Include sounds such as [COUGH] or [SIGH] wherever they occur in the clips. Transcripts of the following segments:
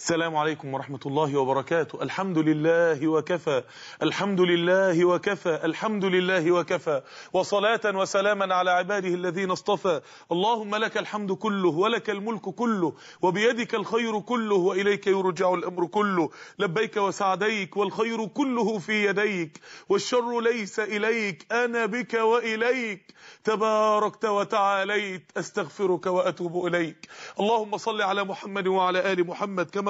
السلام عليكم ورحمة الله وبركاته الحمد لله وكفى الحمد لله وكفى الحمد لله وكفى وصلاة وسلاما على عباده الذين اصطفى اللهم لك الحمد كله ولك الملك كله وبيدك الخير كله وإليك يرجع الأمر كله لبيك وسعديك والخير كله في يديك والشر ليس إليك أنا بك وإليك تباركت وتعاليت أستغفرك وأتوب إليك اللهم صل على محمد وعلى آل محمد كما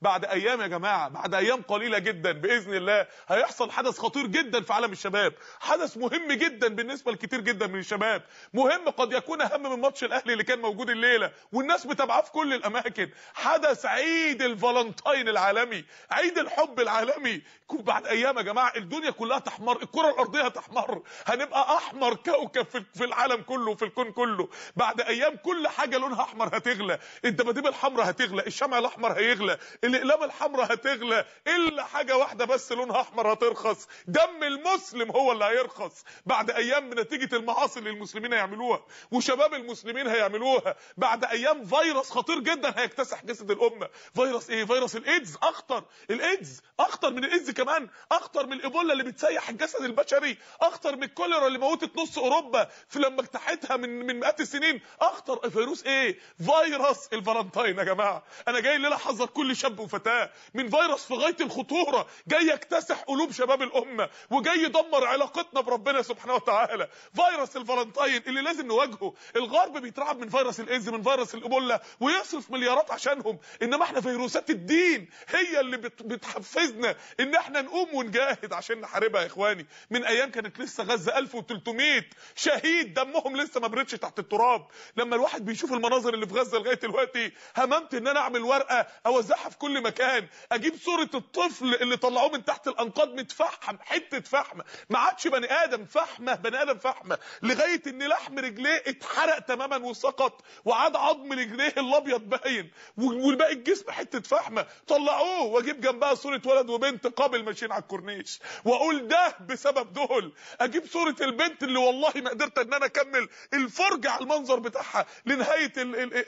بعد ايام يا جماعه بعد ايام قليله جدا باذن الله هيحصل حدث خطير جدا في عالم الشباب حدث مهم جدا بالنسبه لكتير جدا من الشباب مهم قد يكون اهم من ماتش الاهلي اللي كان موجود الليله والناس متابعاه في كل الاماكن حدث عيد الفالنتاين العالمي عيد الحب العالمي كوب بعد ايام يا جماعه الدنيا كلها تحمر الكره الارضيه تحمر هنبقى احمر كوكب في العالم كله في الكون كله بعد ايام كل حاجه لونها احمر هتغلى الدباديب الحمراء هتغلى الشمع الاحمر هيغلى الاقلام الحمراء هتغلى الا حاجه واحده بس لونها احمر هترخص دم المسلم هو اللي هيرخص بعد ايام نتيجه المعاصي اللي المسلمين هيعملوها وشباب المسلمين هيعملوها بعد ايام فيروس خطير جدا هيكتسح جسد الامه فيروس ايه فيروس الايدز اخطر الايدز اخطر من الايدز كمان اخطر من الايبولا اللي بتسيح الجسد البشري اخطر من الكوليرا اللي موتت نص اوروبا في لما اجتاحتها من من مئات السنين اخطر فيروس ايه فيروس الفالنتين يا جماعه انا جاي ليله احذر كل شاب وفتاه من فيروس في غايه الخطوره جاي يكتسح قلوب شباب الامه وجاي يدمر علاقتنا بربنا سبحانه وتعالى فيروس الفالنتين اللي لازم نواجهه الغرب بيترعب من فيروس الايدز من فيروس الايبولا ويصرف مليارات عشانهم انما احنا فيروسات الدين هي اللي بتحفزنا ان احنا احنا نقوم ونجاهد عشان نحاربها يا اخواني من ايام كانت لسه غزه 1300 شهيد دمهم لسه ما بردش تحت التراب لما الواحد بيشوف المناظر اللي في غزه لغايه دلوقتي هممت ان انا اعمل ورقه اوزعها في كل مكان اجيب صوره الطفل اللي طلعوه من تحت الانقاض متفحم حته فحمه ما عادش بني ادم فحمه بني ادم فحمه لغايه ان لحم رجليه اتحرق تماما وسقط وعاد عظم رجليه الابيض باين والباقي الجسم حته فحمه طلعوه واجيب جنبها صوره ولد وبنت قابل دول ماشيين على الكورنيش واقول ده بسبب دول اجيب صوره البنت اللي والله ما قدرت ان انا اكمل الفرجه على المنظر بتاعها لنهايه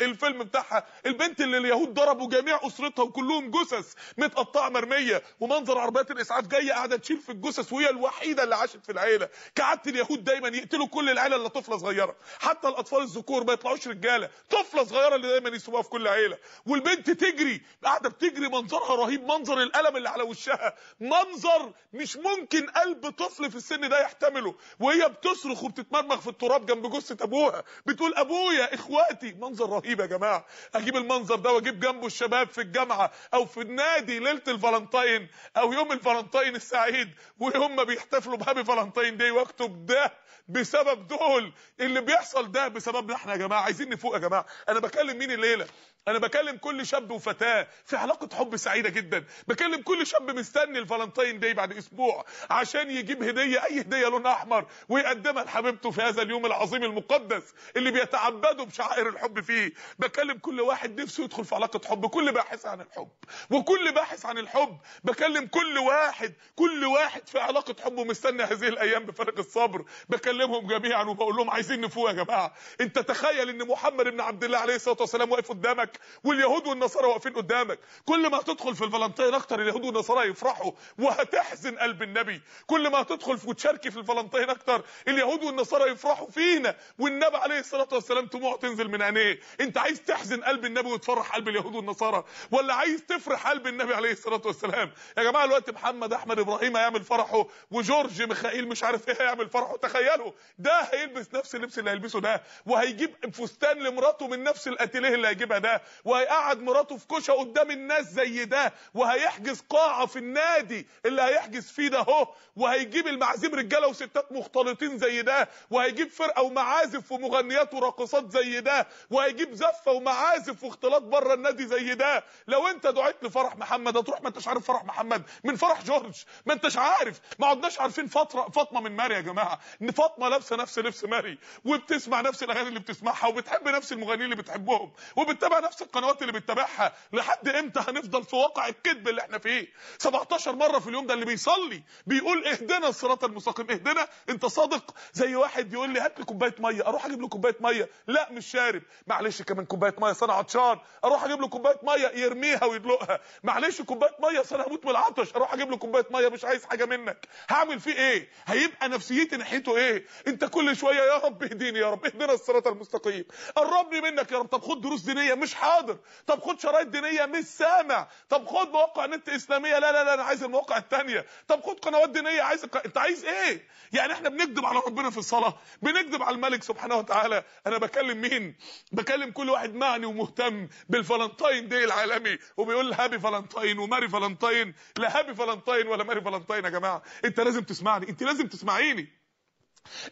الفيلم بتاعها البنت اللي اليهود ضربوا جميع اسرتها وكلهم جثث متقطعه مرميه ومنظر عربيات الاسعاف جايه قاعده تشيل في الجثث وهي الوحيده اللي عاشت في العيله كعاده اليهود دايما يقتلوا كل العيله الا طفله صغيره حتى الاطفال الذكور ما يطلعوش رجاله طفله صغيره اللي دايما يسيبوها في كل عيله والبنت تجري قاعده بتجري منظرها رهيب منظر الالم اللي على وشها منظر مش ممكن قلب طفل في السن ده يحتمله وهي بتصرخ وبتتمرمغ في التراب جنب جثه ابوها بتقول ابويا اخواتي منظر رهيب يا جماعه اجيب المنظر ده واجيب جنبه الشباب في الجامعه او في النادي ليله الفالنتاين او يوم الفالنتاين السعيد وهم بيحتفلوا بهابي فالنتاين داي واكتب ده بسبب دول اللي بيحصل ده بسببنا احنا يا جماعه عايزين نفوق يا جماعه انا بكلم مين الليله انا بكلم كل شاب وفتاه في علاقه حب سعيده جدا بكلم كل شاب مستني الفالنتاين داي بعد اسبوع عشان يجيب هديه اي هديه لون احمر ويقدمها لحبيبته في هذا اليوم العظيم المقدس اللي بيتعبدوا بشعائر الحب فيه بكلم كل واحد نفسه يدخل في علاقه حب كل باحث عن الحب وكل باحث عن الحب بكلم كل واحد كل واحد في علاقه حب ومستني هذه الايام بفارغ الصبر بكلمهم جميعا وبقول لهم عايزين نفوق يا جماعه انت تخيل ان محمد بن عبد الله عليه الصلاه والسلام واقف قدامك واليهود والنصارى واقفين قدامك كل ما تدخل في الفالنتين اكتر اليهود والنصارى يفرحوا وهتحزن قلب النبي كل ما هتدخل في وتشاركي في الفالنتين اكتر اليهود والنصارى يفرحوا فينا والنبي عليه الصلاه والسلام طموحه تنزل من عينيه انت عايز تحزن قلب النبي وتفرح قلب اليهود والنصارى ولا عايز تفرح قلب النبي عليه الصلاه والسلام يا جماعه الوقت محمد احمد ابراهيم هيعمل فرحه وجورج ميخائيل مش عارف ايه هيعمل فرحه تخيلوا ده هيلبس نفس اللبس اللي هيلبسه ده وهيجيب فستان لمراته من نفس الاتيليه اللي هيجيبها ده وهيقعد مراته في كوشه قدام الناس زي ده وهيحجز قاعه في النادي النادي اللي هيحجز فيه ده اهو وهيجيب المعازيم رجاله وستات مختلطين زي ده وهيجيب فرقه ومعازف ومغنيات وراقصات زي ده وهيجيب زفه ومعازف واختلاط بره النادي زي ده لو انت دعيت لفرح محمد هتروح ما انتش عارف فرح محمد من فرح جورج ما انتش عارف ما عدناش عارفين فتره فاطمه من ماري يا جماعه ان فاطمه لابسه نفس لبس ماري وبتسمع نفس الاغاني اللي بتسمعها وبتحب نفس المغنيين اللي بتحبهم وبتتابع نفس القنوات اللي بتتابعها لحد امتى هنفضل في واقع الكذب اللي احنا فيه 17 عشر مرة في اليوم ده اللي بيصلي بيقول اهدنا الصراط المستقيم اهدنا انت صادق زي واحد يقول لي هات لي كوبايه ميه اروح اجيب له كوبايه ميه لا مش شارب معلش كمان كوبايه ميه انا عطشان اروح اجيب له كوبايه ميه يرميها ويدلقها معلش كوبايه ميه انا هموت من العطش اروح اجيب له كوبايه ميه مش عايز حاجه منك هعمل فيه ايه هيبقى نفسيتي ناحيته ايه انت كل شويه يا رب اهديني يا رب اهدنا الصراط المستقيم قربني منك يا رب طب خد دروس دينيه مش حاضر طب خد شرايط دينيه مش سامع طب خد مواقع نت اسلاميه لا لا لا انا عايز عايز المواقع الثانيه طب خد قنوات دينيه عايز انت عايز ايه يعني احنا بنكذب على ربنا في الصلاه بنكذب على الملك سبحانه وتعالى انا بكلم مين بكلم كل واحد معني ومهتم بالفالنتاين داي العالمي وبيقول هابي فالنتاين وماري فالنتاين لا هابي فالنتاين ولا ماري فالنتاين يا جماعه انت لازم تسمعني انت لازم تسمعيني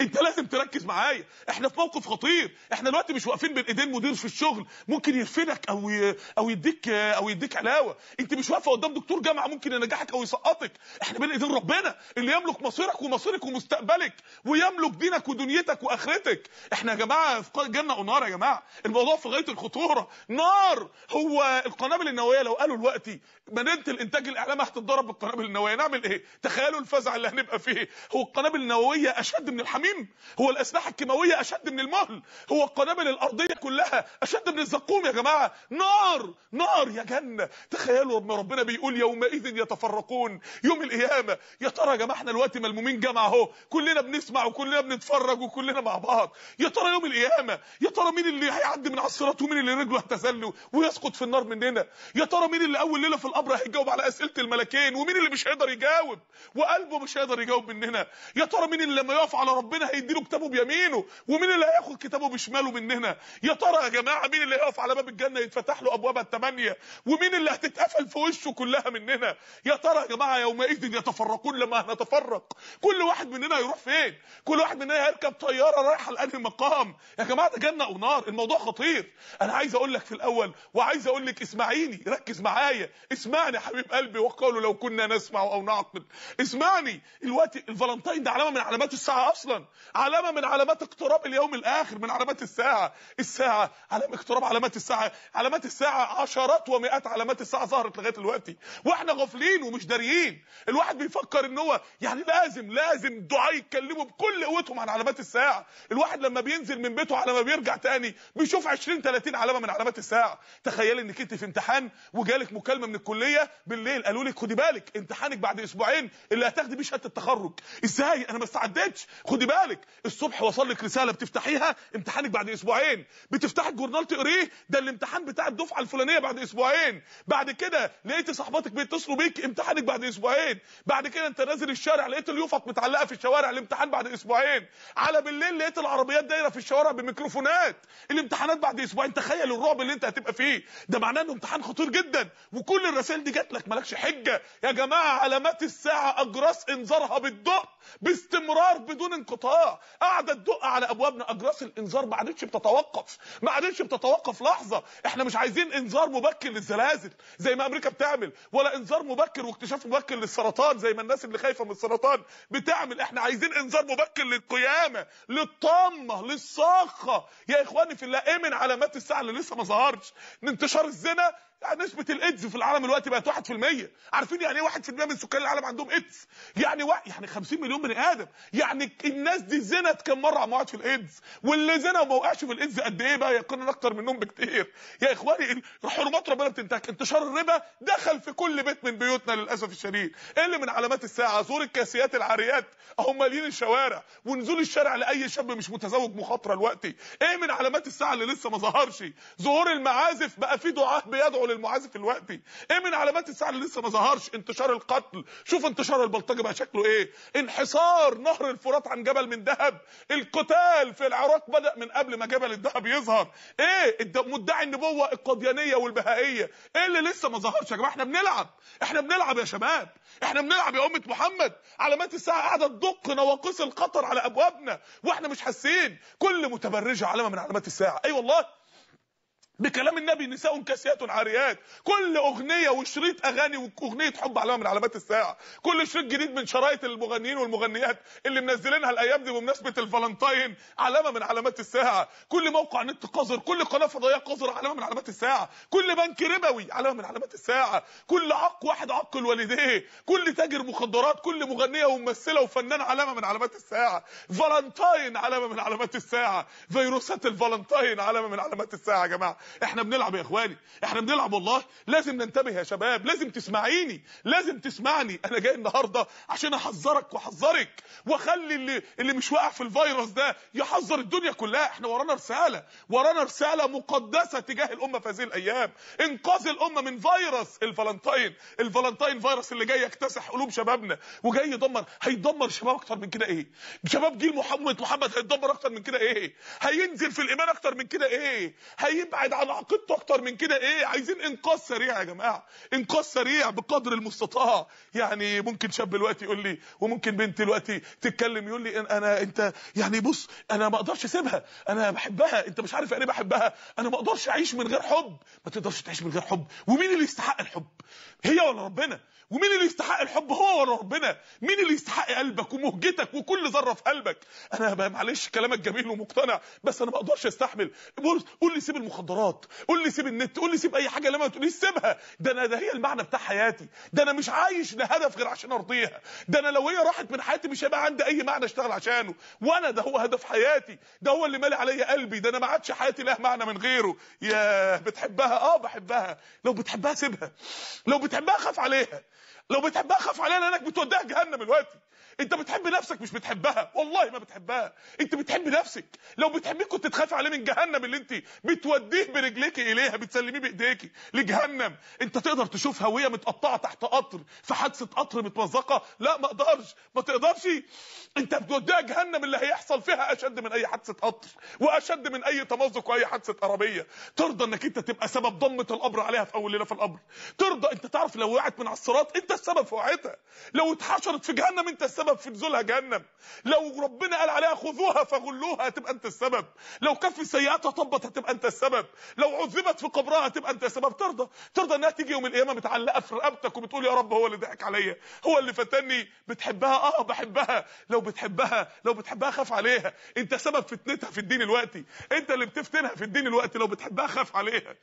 انت لازم تركز معايا احنا في موقف خطير احنا دلوقتي مش واقفين بين ايدين مدير في الشغل ممكن يرفدك او ي... او يديك او يديك علاوه انت مش واقفه قدام دكتور جامعه ممكن ينجحك او يسقطك احنا بين ايدين ربنا اللي يملك مصيرك ومصيرك ومستقبلك ويملك دينك ودنيتك واخرتك احنا يا جماعه في جنه ونار يا جماعه الموضوع في غايه الخطوره نار هو القنابل النوويه لو قالوا دلوقتي مدينه الانتاج الاعلامي هتتضرب بالقنابل النوويه نعمل ايه تخيلوا الفزع اللي هنبقى فيه هو القنابل النوويه اشد من الحميم هو الاسلحه الكيماويه اشد من المهل هو القنابل الارضيه كلها اشد من الزقوم يا جماعه نار نار يا جنه تخيلوا لما ربنا بيقول يومئذ يتفرقون يوم القيامه يا ترى يا جماعه احنا دلوقتي ملمومين جمع اهو كلنا بنسمع وكلنا بنتفرج وكلنا مع بعض يا ترى يوم القيامه يا ترى مين اللي هيعدي من على الصراط ومين اللي رجله هتزلل ويسقط في النار مننا يا ترى مين اللي اول ليله في القبر هيجاوب على اسئله الملكين ومين اللي مش هيقدر يجاوب وقلبه مش هيقدر يجاوب مننا يا ترى مين اللي لما يقف على على ربنا هيديله كتابه بيمينه ومين اللي هياخد كتابه بشماله مننا يا ترى يا جماعه مين اللي هيقف على باب الجنه يتفتح له ابوابها الثمانيه ومين اللي هتتقفل في وشه كلها مننا يا ترى يا جماعه يومئذ يتفرقون لما هنتفرق كل واحد مننا هيروح فين كل واحد مننا هيركب طياره رايحه لانهي مقام يا جماعه ده جنه ونار الموضوع خطير انا عايز اقول لك في الاول وعايز اقول لك اسمعيني ركز معايا اسمعني يا حبيب قلبي وقالوا لو كنا نسمع او نعقل اسمعني الوقت الفالنتين ده علامه من علامات الساعه اصلا علامه من علامات اقتراب اليوم الاخر من علامات الساعه الساعه علامه اقتراب علامات الساعه علامات الساعه عشرات ومئات علامات الساعه ظهرت لغايه دلوقتي واحنا غافلين ومش داريين الواحد بيفكر ان هو يعني لازم لازم الدعاء يتكلموا بكل قوتهم عن علامات الساعه الواحد لما بينزل من بيته على ما بيرجع تاني بيشوف 20 30 علامه من علامات الساعه تخيل انك انت في امتحان وجالك مكالمه من الكليه بالليل قالوا لك خدي بالك امتحانك بعد اسبوعين اللي هتاخدي بيه شهاده التخرج ازاي انا ما استعدتش خدي بالك الصبح وصل لك رساله بتفتحيها امتحانك بعد اسبوعين بتفتحي الجورنال تقريه ده الامتحان بتاع الدفعه الفلانيه بعد اسبوعين بعد كده لقيت صاحباتك بيتصلوا بيك امتحانك بعد اسبوعين بعد كده انت نازل الشارع لقيت اليوفط متعلقه في الشوارع الامتحان بعد اسبوعين على بالليل لقيت العربيات دايره في الشوارع بميكروفونات الامتحانات بعد اسبوعين تخيل الرعب اللي انت هتبقى فيه ده معناه انه امتحان خطير جدا وكل الرسائل دي جات لك مالكش حجه يا جماعه علامات الساعه اجراس انذارها بالضبط باستمرار بدون انقطاع قاعده تدق على ابوابنا اجراس الانذار ما عادتش بتتوقف ما عادتش بتتوقف لحظه احنا مش عايزين انذار مبكر للزلازل زي ما امريكا بتعمل ولا انذار مبكر واكتشاف مبكر للسرطان زي ما الناس اللي خايفه من السرطان بتعمل احنا عايزين انذار مبكر للقيامه للطمه للصاخه يا اخواني في الله ايه من علامات الساعه اللي لسه ما ظهرش انتشار الزنا نسبه الايدز في العالم دلوقتي بقت 1% عارفين يعني ايه 1% من سكان العالم عندهم ايدز يعني و... يعني 50 مليون بني ادم يعني الناس دي زنت كم مره ما وقعت في الايدز واللي زنى وما وقعش في الايدز قد ايه بقى يقن اكتر منهم بكتير يا اخواني حرمات ربنا بتنتهك انتشار الربا دخل في كل بيت من بيوتنا للاسف الشديد ايه اللي من علامات الساعه زور الكاسيات العاريات اهم مالين الشوارع ونزول الشارع لاي شاب مش متزوج مخاطره دلوقتي ايه من علامات الساعه اللي لسه ما ظهرش ظهور المعازف بقى في دعاه بيدعوا التفاؤل المعازف الوقتي ايه من علامات الساعه اللي لسه ما ظهرش انتشار القتل شوف انتشار البلطجه بقى شكله ايه انحصار نهر الفرات عن جبل من ذهب القتال في العراق بدا من قبل ما جبل الذهب يظهر ايه مدعي النبوه القضيانيه والبهائيه ايه اللي لسه ما ظهرش يا جماعه احنا بنلعب احنا بنلعب يا شباب احنا بنلعب يا امه محمد علامات الساعه قاعده تدق نواقص الخطر على ابوابنا واحنا مش حاسين كل متبرجه علامه من علامات الساعه اي أيوة والله بكلام النبي نساء كاسيات عاريات كل اغنيه وشريط اغاني واغنيه حب علامه من علامات الساعه كل شريط جديد من شرايط المغنيين والمغنيات اللي منزلينها الايام دي بمناسبه الفالنتاين علامه من علامات الساعه كل موقع نت قذر كل قناه فضائيه قذر علامه من علامات الساعه كل بنك ربوي علامه من علامات الساعه كل عق واحد عق الوالديه كل تاجر مخدرات كل مغنيه وممثله وفنان علامه من علامات الساعه فالنتاين علامه من علامات الساعه فيروسات الفالنتاين علامه من علامات الساعه يا جماعه احنا بنلعب يا اخواني احنا بنلعب والله لازم ننتبه يا شباب لازم تسمعيني لازم تسمعني انا جاي النهارده عشان احذرك واحذرك واخلي اللي اللي مش واقع في الفيروس ده يحذر الدنيا كلها احنا ورانا رساله ورانا رساله مقدسه تجاه الامه في هذه الايام انقاذ الامه من فيروس الفالنتين الفالنتين فيروس اللي جاي يكتسح قلوب شبابنا وجاي يدمر هيدمر شباب اكتر من كده ايه شباب جيل محمد محمد هيدمر اكتر من كده ايه هينزل في الايمان اكتر من كده ايه هيبعد انا عقدته اكتر من كده ايه عايزين انقاذ سريع يا جماعه انقاذ سريع بقدر المستطاع يعني ممكن شاب دلوقتي يقول لي وممكن بنت دلوقتي تتكلم يقول لي انا انت يعني بص انا ما اقدرش اسيبها انا بحبها انت مش عارف يعني ايه بحبها انا ما اقدرش اعيش من غير حب ما تقدرش تعيش من غير حب ومين اللي يستحق الحب هي ولا ربنا ومين اللي يستحق الحب هو ولا ربنا مين اللي يستحق قلبك ومهجتك وكل ذره في قلبك انا معلش كلامك جميل ومقتنع بس انا ما اقدرش استحمل قول لي سيب المخدرات الارتباط قول لي سيب النت قول لي سيب اي حاجه لما تقوليش سيبها ده انا ده هي المعنى بتاع حياتي ده انا مش عايش لهدف غير عشان ارضيها ده انا لو هي راحت من حياتي مش هيبقى عندي اي معنى اشتغل عشانه وانا ده هو هدف حياتي ده هو اللي مالي عليا قلبي ده انا ما عادش حياتي لها معنى من غيره يا بتحبها اه بحبها لو بتحبها سيبها لو بتحبها خاف عليها لو بتحبها خاف عليها لانك بتوديها جهنم دلوقتي انت بتحب نفسك مش بتحبها والله ما بتحبها انت بتحب نفسك لو بتحبيك كنت تخافي عليه من جهنم اللي انت بتوديه برجليك اليها بتسلميه بايديك لجهنم انت تقدر تشوف هويه متقطعه تحت قطر في حادثه قطر متمزقه لا ما اقدرش ما تقدرش انت بتوديها جهنم اللي هيحصل فيها اشد من اي حادثه قطر واشد من اي تمزق واي حادثه عربيه ترضى انك انت تبقى سبب ضمه القبر عليها في اول ليله في القبر ترضى انت تعرف لو وقعت من على الصراط انت السبب في وقعتها لو اتحشرت في جهنم انت السبب السبب في نزولها جهنم لو ربنا قال عليها خذوها فغلوها هتبقى انت السبب لو كف سيئاتها طبت هتبقى انت السبب لو عذبت في قبرها هتبقى انت السبب ترضى ترضى انها تيجي يوم القيامه متعلقه في رقبتك وبتقول يا رب هو اللي ضحك عليا هو اللي فتني بتحبها اه, آه، بحبها لو بتحبها لو بتحبها خاف عليها انت سبب فتنتها في الدين دلوقتي انت اللي بتفتنها في الدين دلوقتي لو بتحبها خاف عليها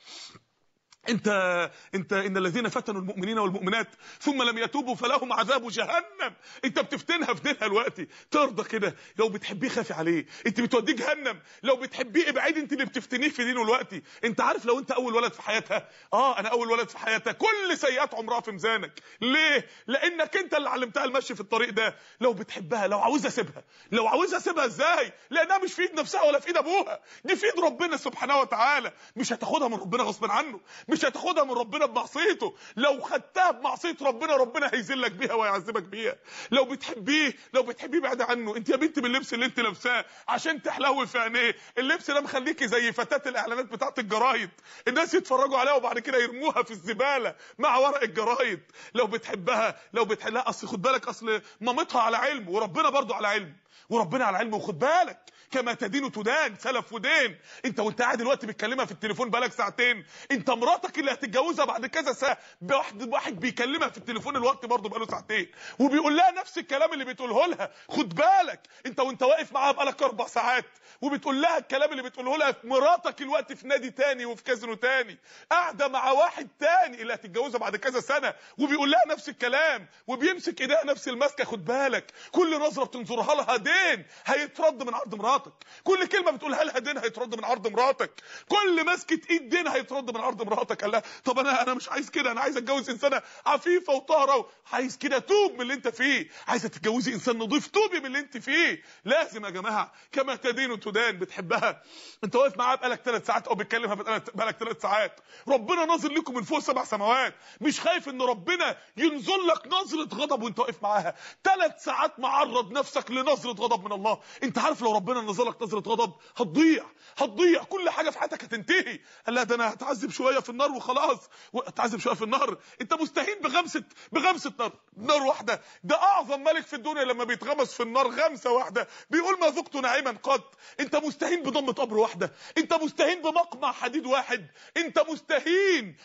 انت انت ان الذين فتنوا المؤمنين والمؤمنات ثم لم يتوبوا فلهم عذاب جهنم انت بتفتنها في دينها دلوقتي ترضى كده لو بتحبيه خافي عليه انت بتوديه جهنم لو بتحبيه ابعدي انت اللي بتفتنيه في دينه دلوقتي انت عارف لو انت اول ولد في حياتها اه انا اول ولد في حياتها كل سيئات عمرها في ميزانك ليه لانك انت اللي علمتها المشي في الطريق ده لو بتحبها لو عاوزها سيبها لو عاوزها سيبها ازاي لانها مش في ايد نفسها ولا في ايد ابوها دي في ايد ربنا سبحانه وتعالى مش هتاخدها من ربنا غصب عنه مش هتاخدها من ربنا بمعصيته لو خدتها بمعصيه ربنا ربنا هيذلك بيها ويعذبك بيها لو بتحبيه لو بتحبيه بعد عنه انت يا بنت باللبس اللي انت لابساه عشان تحلوي في عينيه اللبس ده مخليكي زي فتاه الاعلانات بتاعه الجرايد الناس يتفرجوا عليها وبعد كده يرموها في الزباله مع ورق الجرايد لو بتحبها لو بتحلها اصل خد بالك اصل مامتها على علم وربنا برضو على علم وربنا على علم وخد بالك كما تدين تدان سلف ودين انت وانت قاعد دلوقتي بتكلمها في التليفون بقالك ساعتين انت مراتك اللي هتتجوزها بعد كذا ساعه واحد واحد بيكلمها في التليفون الوقت برضه بقاله ساعتين وبيقول لها نفس الكلام اللي بتقوله لها خد بالك انت وانت واقف معاها بقالك اربع ساعات وبتقول لها الكلام اللي بتقوله لها مراتك الوقت في نادي تاني وفي كازينو تاني قاعده مع واحد تاني اللي هتتجوزها بعد كذا سنه وبيقول لها نفس الكلام وبيمسك ايديها نفس المسكه خد بالك كل نظره بتنظرها لها دين هيترد من عرض مراتك مراتك كل كلمه بتقولها لها دين هيترد من عرض مراتك كل ماسكه ايد دين هيترد من عرض مراتك قال لها طب انا انا مش عايز كده انا عايز اتجوز انسانه عفيفه وطاهره عايز كده توب من اللي انت فيه عايزه تتجوزي انسان نضيف توبي من اللي انت فيه لازم يا جماعه كما تدين تدان بتحبها انت واقف معاها بقالك ثلاث ساعات او بتكلمها بقالك ثلاث ساعات ربنا ناظر لكم من فوق سبع سماوات مش خايف ان ربنا ينزل لك نظره غضب وانت واقف معاها ثلاث ساعات معرض نفسك لنظره غضب من الله انت عارف لو ربنا نزلك نظره غضب هتضيع هتضيع كل حاجه في حياتك هتنتهي قال لا ده انا هتعذب شويه في النار وخلاص هتعذب شويه في النار انت مستهين بغمسه بغمسه نار نار واحده ده اعظم ملك في الدنيا لما بيتغمس في النار غمسه واحده بيقول ما ذقت نعيما قط انت مستهين بضمه قبر واحده انت مستهين بمقمع حديد واحد انت مستهين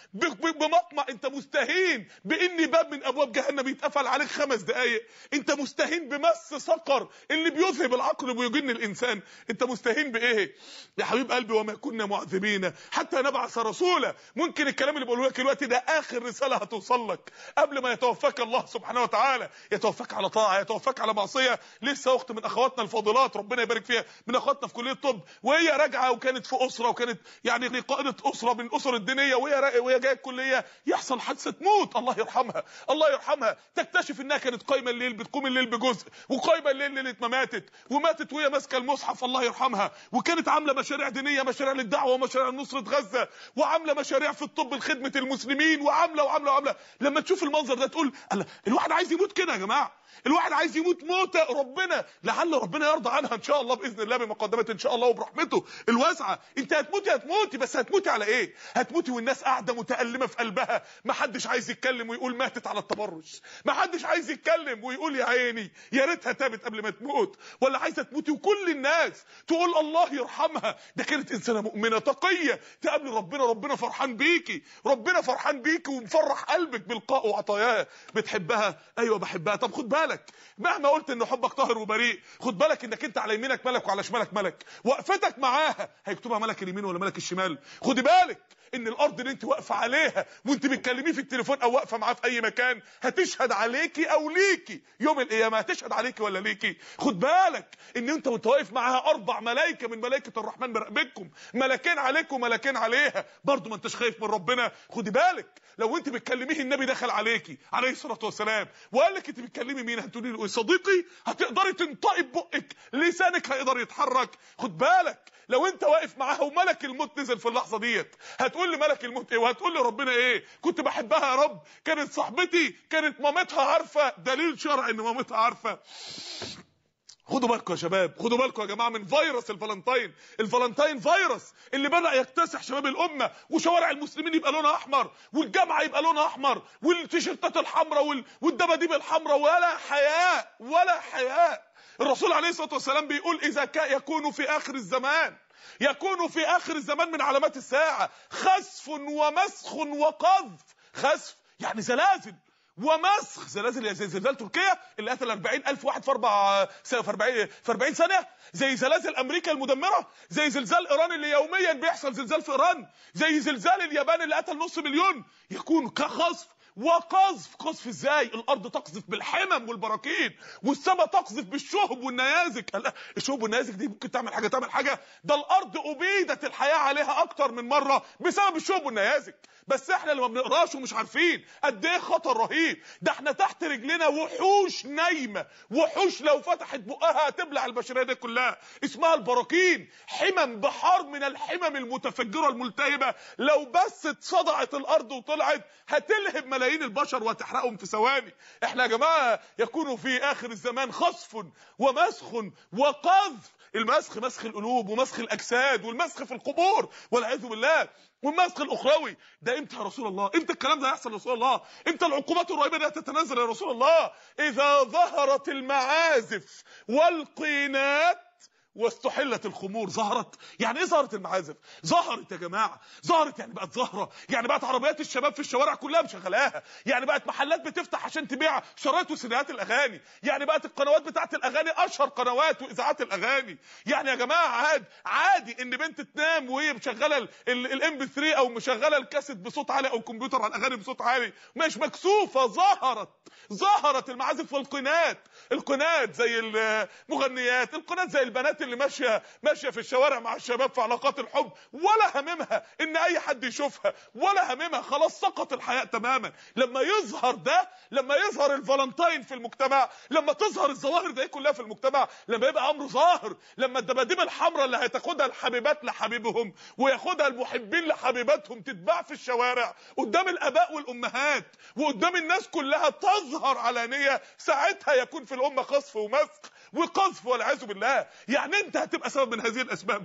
بمقمع انت مستهين بان باب من ابواب جهنم يتقفل عليك خمس دقايق انت مستهين بمس صقر اللي بيذهب العقل ويجن الانسان الانسان انت مستهين بايه يا حبيب قلبي وما كنا معذبين حتى نبعث رسولا ممكن الكلام اللي بقوله لك دلوقتي ده اخر رساله هتوصل لك قبل ما يتوفاك الله سبحانه وتعالى يتوفاك على طاعه يتوفاك على معصيه لسه اخت من اخواتنا الفاضلات ربنا يبارك فيها من اخواتنا في كليه الطب وهي راجعه وكانت في اسره وكانت يعني قائده اسره من الاسر الدينيه وهي وهي جايه الكليه يحصل حادثه تموت الله يرحمها الله يرحمها تكتشف انها كانت قايمه الليل بتقوم الليل بجزء وقايمه الليل ليله ما ماتت وماتت وهي ماسكه مصحف الله يرحمها وكانت عامله مشاريع دينيه مشاريع للدعوه ومشاريع لنصره غزه وعامله مشاريع في الطب لخدمه المسلمين وعامله وعامله وعامله لما تشوف المنظر ده تقول الواحد عايز يموت كده يا جماعه الواحد عايز يموت موتة ربنا لعل ربنا يرضى عنها ان شاء الله باذن الله بما قدمت ان شاء الله وبرحمته الواسعه انت هتموتي هتموتي بس هتموتي على ايه هتموتي والناس قاعده متالمه في قلبها ما حدش عايز يتكلم ويقول ماتت على التبرج ما حدش عايز يتكلم ويقول يا عيني يا ريتها تابت قبل ما تموت ولا عايزه تموتي وكل الناس الناس تقول الله يرحمها ده كانت انسانه مؤمنه تقيه تقابل ربنا ربنا فرحان بيكي ربنا فرحان بيكي ومفرح قلبك بلقاء وعطاياه بتحبها ايوه بحبها طب خد بالك مهما قلت ان حبك طاهر وبريء خد بالك انك انت على يمينك ملك وعلى شمالك ملك وقفتك معاها هيكتبها ملك اليمين ولا ملك الشمال خدي بالك ان الارض اللي انت واقفه عليها وانت بتكلميه في التليفون او واقفه معاه في اي مكان هتشهد عليكي او ليكي يوم القيامه هتشهد عليكي ولا ليكي خد بالك ان انت وانت واقف معاها اربع ملائكه من ملائكه الرحمن برقبتكم ملكين عليكم ملكين عليها برضه ما انتش خايف من ربنا خدي بالك لو انت بتكلميه النبي دخل عليكي عليه الصلاه والسلام وقال لك انت بتكلمي مين هتقولي له إيه؟ صديقي هتقدري تنطقي ببقك لسانك هيقدر يتحرك خد بالك لو انت واقف معاها وملك الموت نزل في اللحظه ديت هتقول ملك الموت ايه وهتقول ربنا ايه كنت بحبها يا رب كانت صاحبتي كانت مامتها عارفه دليل شرع ان مامتها عارفه خدوا بالكم يا شباب خدوا بالكم يا جماعه من فيروس الفالنتين الفالنتين فيروس اللي بدا يكتسح شباب الامه وشوارع المسلمين يبقى لونها احمر والجامعه يبقى لونها احمر والتيشيرتات الحمراء وال... والدباديب الحمراء ولا حياء ولا حياء الرسول عليه الصلاه والسلام بيقول اذا كان يكون في اخر الزمان يكون في اخر الزمان من علامات الساعه خسف ومسخ وقذف خسف يعني زلازل ومسخ زلازل زي زلزال تركيا اللي قتل 40 الف واحد في اربع في 40 في 40 سنه زي زلازل امريكا المدمره زي زلزال ايران اللي يوميا بيحصل زلزال في ايران زي زلزال اليابان اللي قتل نص مليون يكون كخصف وقذف قذف ازاي الارض تقذف بالحمم والبراكين والسماء تقذف بالشهب والنيازك الشهب والنيازك دي ممكن تعمل حاجه تعمل حاجه ده الارض ابيدت الحياه عليها اكتر من مره بسبب الشهب والنيازك بس احنا اللي ما بنقراش ومش عارفين قد ايه خطر رهيب ده احنا تحت رجلنا وحوش نايمه وحوش لو فتحت بقها هتبلع البشريه دي كلها اسمها البراكين حمم بحار من الحمم المتفجره الملتهبه لو بس اتصدعت الارض وطلعت هتلهب ملايين البشر وتحرقهم في ثواني احنا يا جماعه يكون في اخر الزمان خصف ومسخ وقذف المسخ مسخ القلوب ومسخ الاجساد والمسخ في القبور والعياذ بالله والمسخ الاخروي ده امتى يا رسول الله امتى الكلام ده هيحصل يا رسول الله امتى العقوبات الرهيبه دي هتتنازل يا رسول الله اذا ظهرت المعازف والقينات واستحلت الخمور ظهرت يعني ايه ظهرت المعازف ظهرت يا جماعه ظهرت يعني بقت ظاهره يعني بقت عربيات الشباب في الشوارع كلها مشغلاها يعني بقت محلات بتفتح عشان تبيع شرايط وسيديات الاغاني يعني بقت القنوات بتاعه الاغاني اشهر قنوات واذاعات الاغاني يعني يا جماعه عاد عادي ان بنت تنام وهي مشغله الام بي 3 او مشغله الكاسيت بصوت عالي او كمبيوتر على الاغاني بصوت عالي مش مكسوفه ظهرت ظهرت المعازف والقنات القنات زي المغنيات القنات زي البنات البنات اللي ماشيه ماشيه في الشوارع مع الشباب في علاقات الحب ولا هممها ان اي حد يشوفها ولا هممها خلاص سقط الحياء تماما لما يظهر ده لما يظهر الفالنتاين في المجتمع لما تظهر الظواهر دي كلها في المجتمع لما يبقى امره ظاهر لما الدباديب الحمراء اللي هتاخدها الحبيبات لحبيبهم وياخدها المحبين لحبيباتهم تتباع في الشوارع قدام الاباء والامهات وقدام الناس كلها تظهر علانيه ساعتها يكون في الامه قصف ومسخ وقذف والعياذ بالله يعني انت هتبقى سبب من هذه الاسباب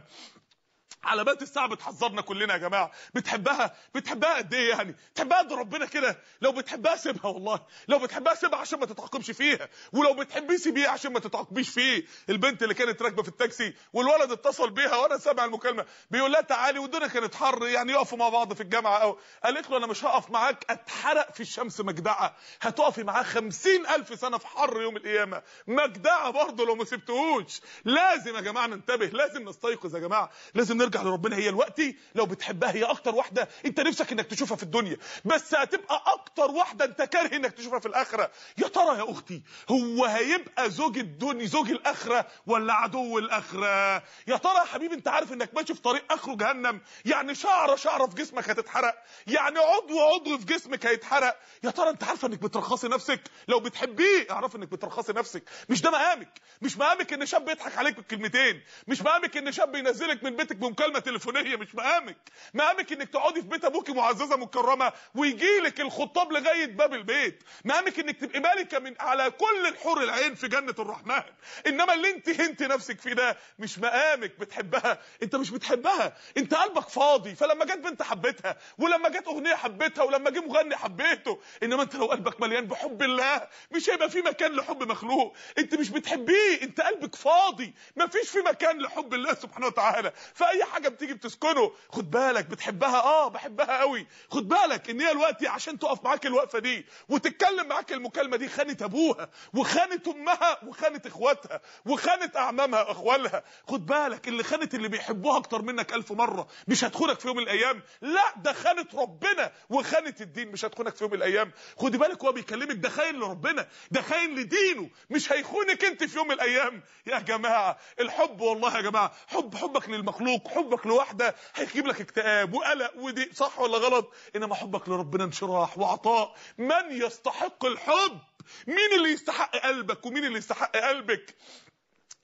علامات الساعه بتحذرنا كلنا يا جماعه بتحبها بتحبها قد ايه يعني بتحبها قد ربنا كده لو بتحبها سيبها والله لو بتحبها سيبها عشان ما تتعاقبش فيها ولو بتحبيه سيبيه عشان ما تتعاقبيش فيه البنت اللي كانت راكبه في التاكسي والولد اتصل بيها وانا سامع المكالمه بيقول لها تعالي والدنيا كانت حر يعني يقفوا مع بعض في الجامعه او قالت له انا مش هقف معاك اتحرق في الشمس مجدعه هتقفي معاه خمسين الف سنه في حر يوم القيامه مجدعه برضه لو ما سبتهوش لازم يا جماعه ننتبه لازم نستيقظ يا جماعه لازم نرجع بتاعتي على ربنا هي الوقت لو بتحبها هي اكتر واحده انت نفسك انك تشوفها في الدنيا بس هتبقى اكتر واحده انت كاره انك تشوفها في الاخره يا ترى يا اختي هو هيبقى زوج الدنيا زوج الاخره ولا عدو الاخره يا ترى يا حبيبي انت عارف انك ماشي في طريق اخره جهنم يعني شعره شعره في جسمك هتتحرق يعني عضو عضو في جسمك هيتحرق يا ترى انت عارفه انك بترخصي نفسك لو بتحبيه اعرف انك بترخصي نفسك مش ده مقامك مش مقامك ان شاب يضحك عليك بالكلمتين مش مقامك ان شاب ينزلك من بيتك من مكالمه تليفونيه مش مقامك مقامك انك تقعدي في بيت ابوكي معززه مكرمه ويجي لك الخطاب لغايه باب البيت مقامك انك تبقي مالكه من على كل الحور العين في جنه الرحمن انما اللي انت هنت نفسك فيه ده مش مقامك بتحبها انت مش بتحبها انت قلبك فاضي فلما جت بنت حبيتها ولما جت اغنيه حبيتها ولما جه مغني حبيته انما انت لو قلبك مليان بحب الله مش هيبقى في مكان لحب مخلوق انت مش بتحبيه انت قلبك فاضي مفيش في مكان لحب الله سبحانه وتعالى فاي حاجه بتيجي بتسكنه خد بالك بتحبها اه بحبها قوي خد بالك ان هي الوقت عشان تقف معاك الوقفه دي وتتكلم معاك المكالمه دي خانت ابوها وخانت امها وخانت اخواتها وخانت اعمامها واخوالها خد بالك اللي خانت اللي بيحبوها اكتر منك الف مره مش هتخونك في يوم من الايام لا ده خانت ربنا وخانت الدين مش هتخونك في يوم من الايام خدي بالك هو بيكلمك ده خاين لربنا ده خاين لدينه مش هيخونك انت في يوم من الايام يا جماعه الحب والله يا جماعه حب حبك للمخلوق حبك لواحده هيجيب لك اكتئاب وقلق وضيق صح ولا غلط انما حبك لربنا انشراح وعطاء من يستحق الحب مين اللي يستحق قلبك ومين اللي يستحق قلبك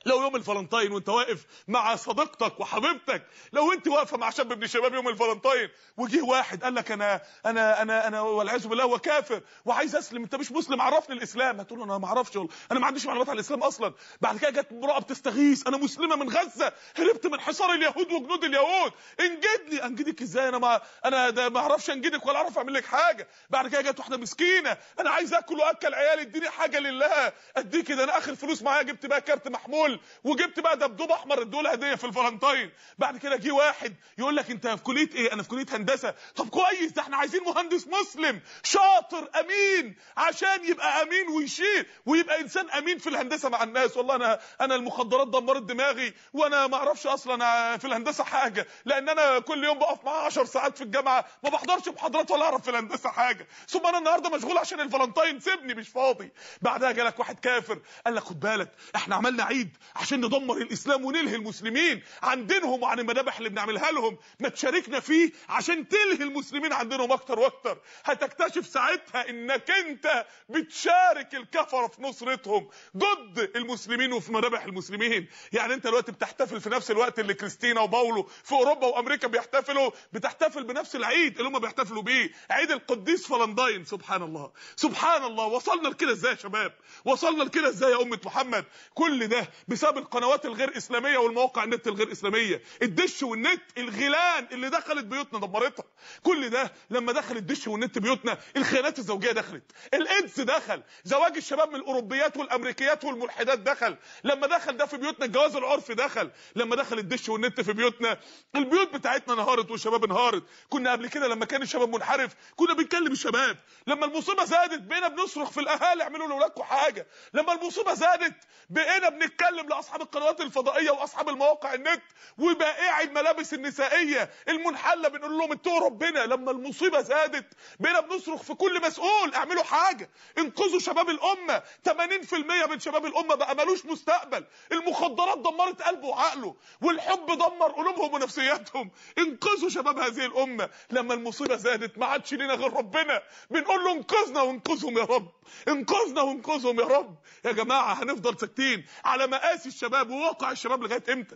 لو يوم الفالنتين وانت واقف مع صديقتك وحبيبتك لو انت واقفه مع شاب من الشباب يوم الفالنتين وجه واحد قال لك انا انا انا انا والعياذ بالله هو كافر وعايز اسلم انت مش مسلم عرفني الاسلام هتقول له انا ما اعرفش انا ما عنديش معلومات عن الاسلام اصلا بعد كده جت امراه بتستغيث انا مسلمه من غزه هربت من حصار اليهود وجنود اليهود انجدني انجدك ازاي انا ما انا ده ما اعرفش انجدك ولا اعرف اعمل لك حاجه بعد كده جت واحده مسكينه انا عايز اكل واكل عيالي اديني حاجه لله اديك ده انا اخر فلوس معايا جبت بيها كارت محمول الفل وجبت بقى دبدوب احمر الدول هديه في الفالنتاين بعد كده جه واحد يقول لك انت في كليه ايه انا في كليه هندسه طب كويس ده احنا عايزين مهندس مسلم شاطر امين عشان يبقى امين ويشيل ويبقى انسان امين في الهندسه مع الناس والله انا انا المخدرات دمرت دماغي وانا ما اعرفش اصلا في الهندسه حاجه لان انا كل يوم بقف معاه 10 ساعات في الجامعه ما بحضرش محاضرات ولا اعرف في الهندسه حاجه ثم انا النهارده مشغول عشان الفالنتاين سيبني مش فاضي بعدها جالك واحد كافر قال لك خد بالك احنا عملنا عيد عشان ندمر الاسلام ونلهي المسلمين عن دينهم وعن المذابح اللي بنعملها لهم ما تشاركنا فيه عشان تلهي المسلمين عن دينهم اكتر واكتر هتكتشف ساعتها انك انت بتشارك الكفره في نصرتهم ضد المسلمين وفي مذابح المسلمين يعني انت دلوقتي بتحتفل في نفس الوقت اللي كريستينا وباولو في اوروبا وامريكا بيحتفلوا بتحتفل بنفس العيد اللي هم بيحتفلوا بيه عيد القديس فلنداين سبحان الله سبحان الله وصلنا لكده ازاي يا شباب وصلنا لكده ازاي يا امه محمد كل ده بسبب القنوات الغير اسلاميه والمواقع النت الغير اسلاميه الدش والنت الغيلان اللي دخلت بيوتنا دمرتها كل ده لما دخل الدش والنت بيوتنا الخيانات الزوجيه دخلت الايدز دخل زواج الشباب من الاوروبيات والامريكيات والملحدات دخل لما دخل ده في بيوتنا الجواز العرفي دخل لما دخل الدش والنت في بيوتنا البيوت بتاعتنا انهارت والشباب انهارت كنا قبل كده لما كان الشباب منحرف كنا بنكلم الشباب لما المصيبه زادت بقينا بنصرخ في الاهالي اعملوا لاولادكم حاجه لما المصيبه زادت بقينا بنتكلم بتتكلم لاصحاب القنوات الفضائيه واصحاب المواقع النت وبائعي الملابس النسائيه المنحله بنقول لهم انتوا ربنا لما المصيبه زادت بقينا بنصرخ في كل مسؤول اعملوا حاجه انقذوا شباب الامه 80% من شباب الامه بقى ملوش مستقبل المخدرات دمرت قلبه وعقله والحب دمر قلوبهم ونفسياتهم انقذوا شباب هذه الامه لما المصيبه زادت ما عادش لينا غير ربنا بنقول له انقذنا وانقذهم يا رب انقذنا وانقذهم يا رب يا جماعه هنفضل ساكتين على ما قياس الشباب ووقع الشباب لغايه امتى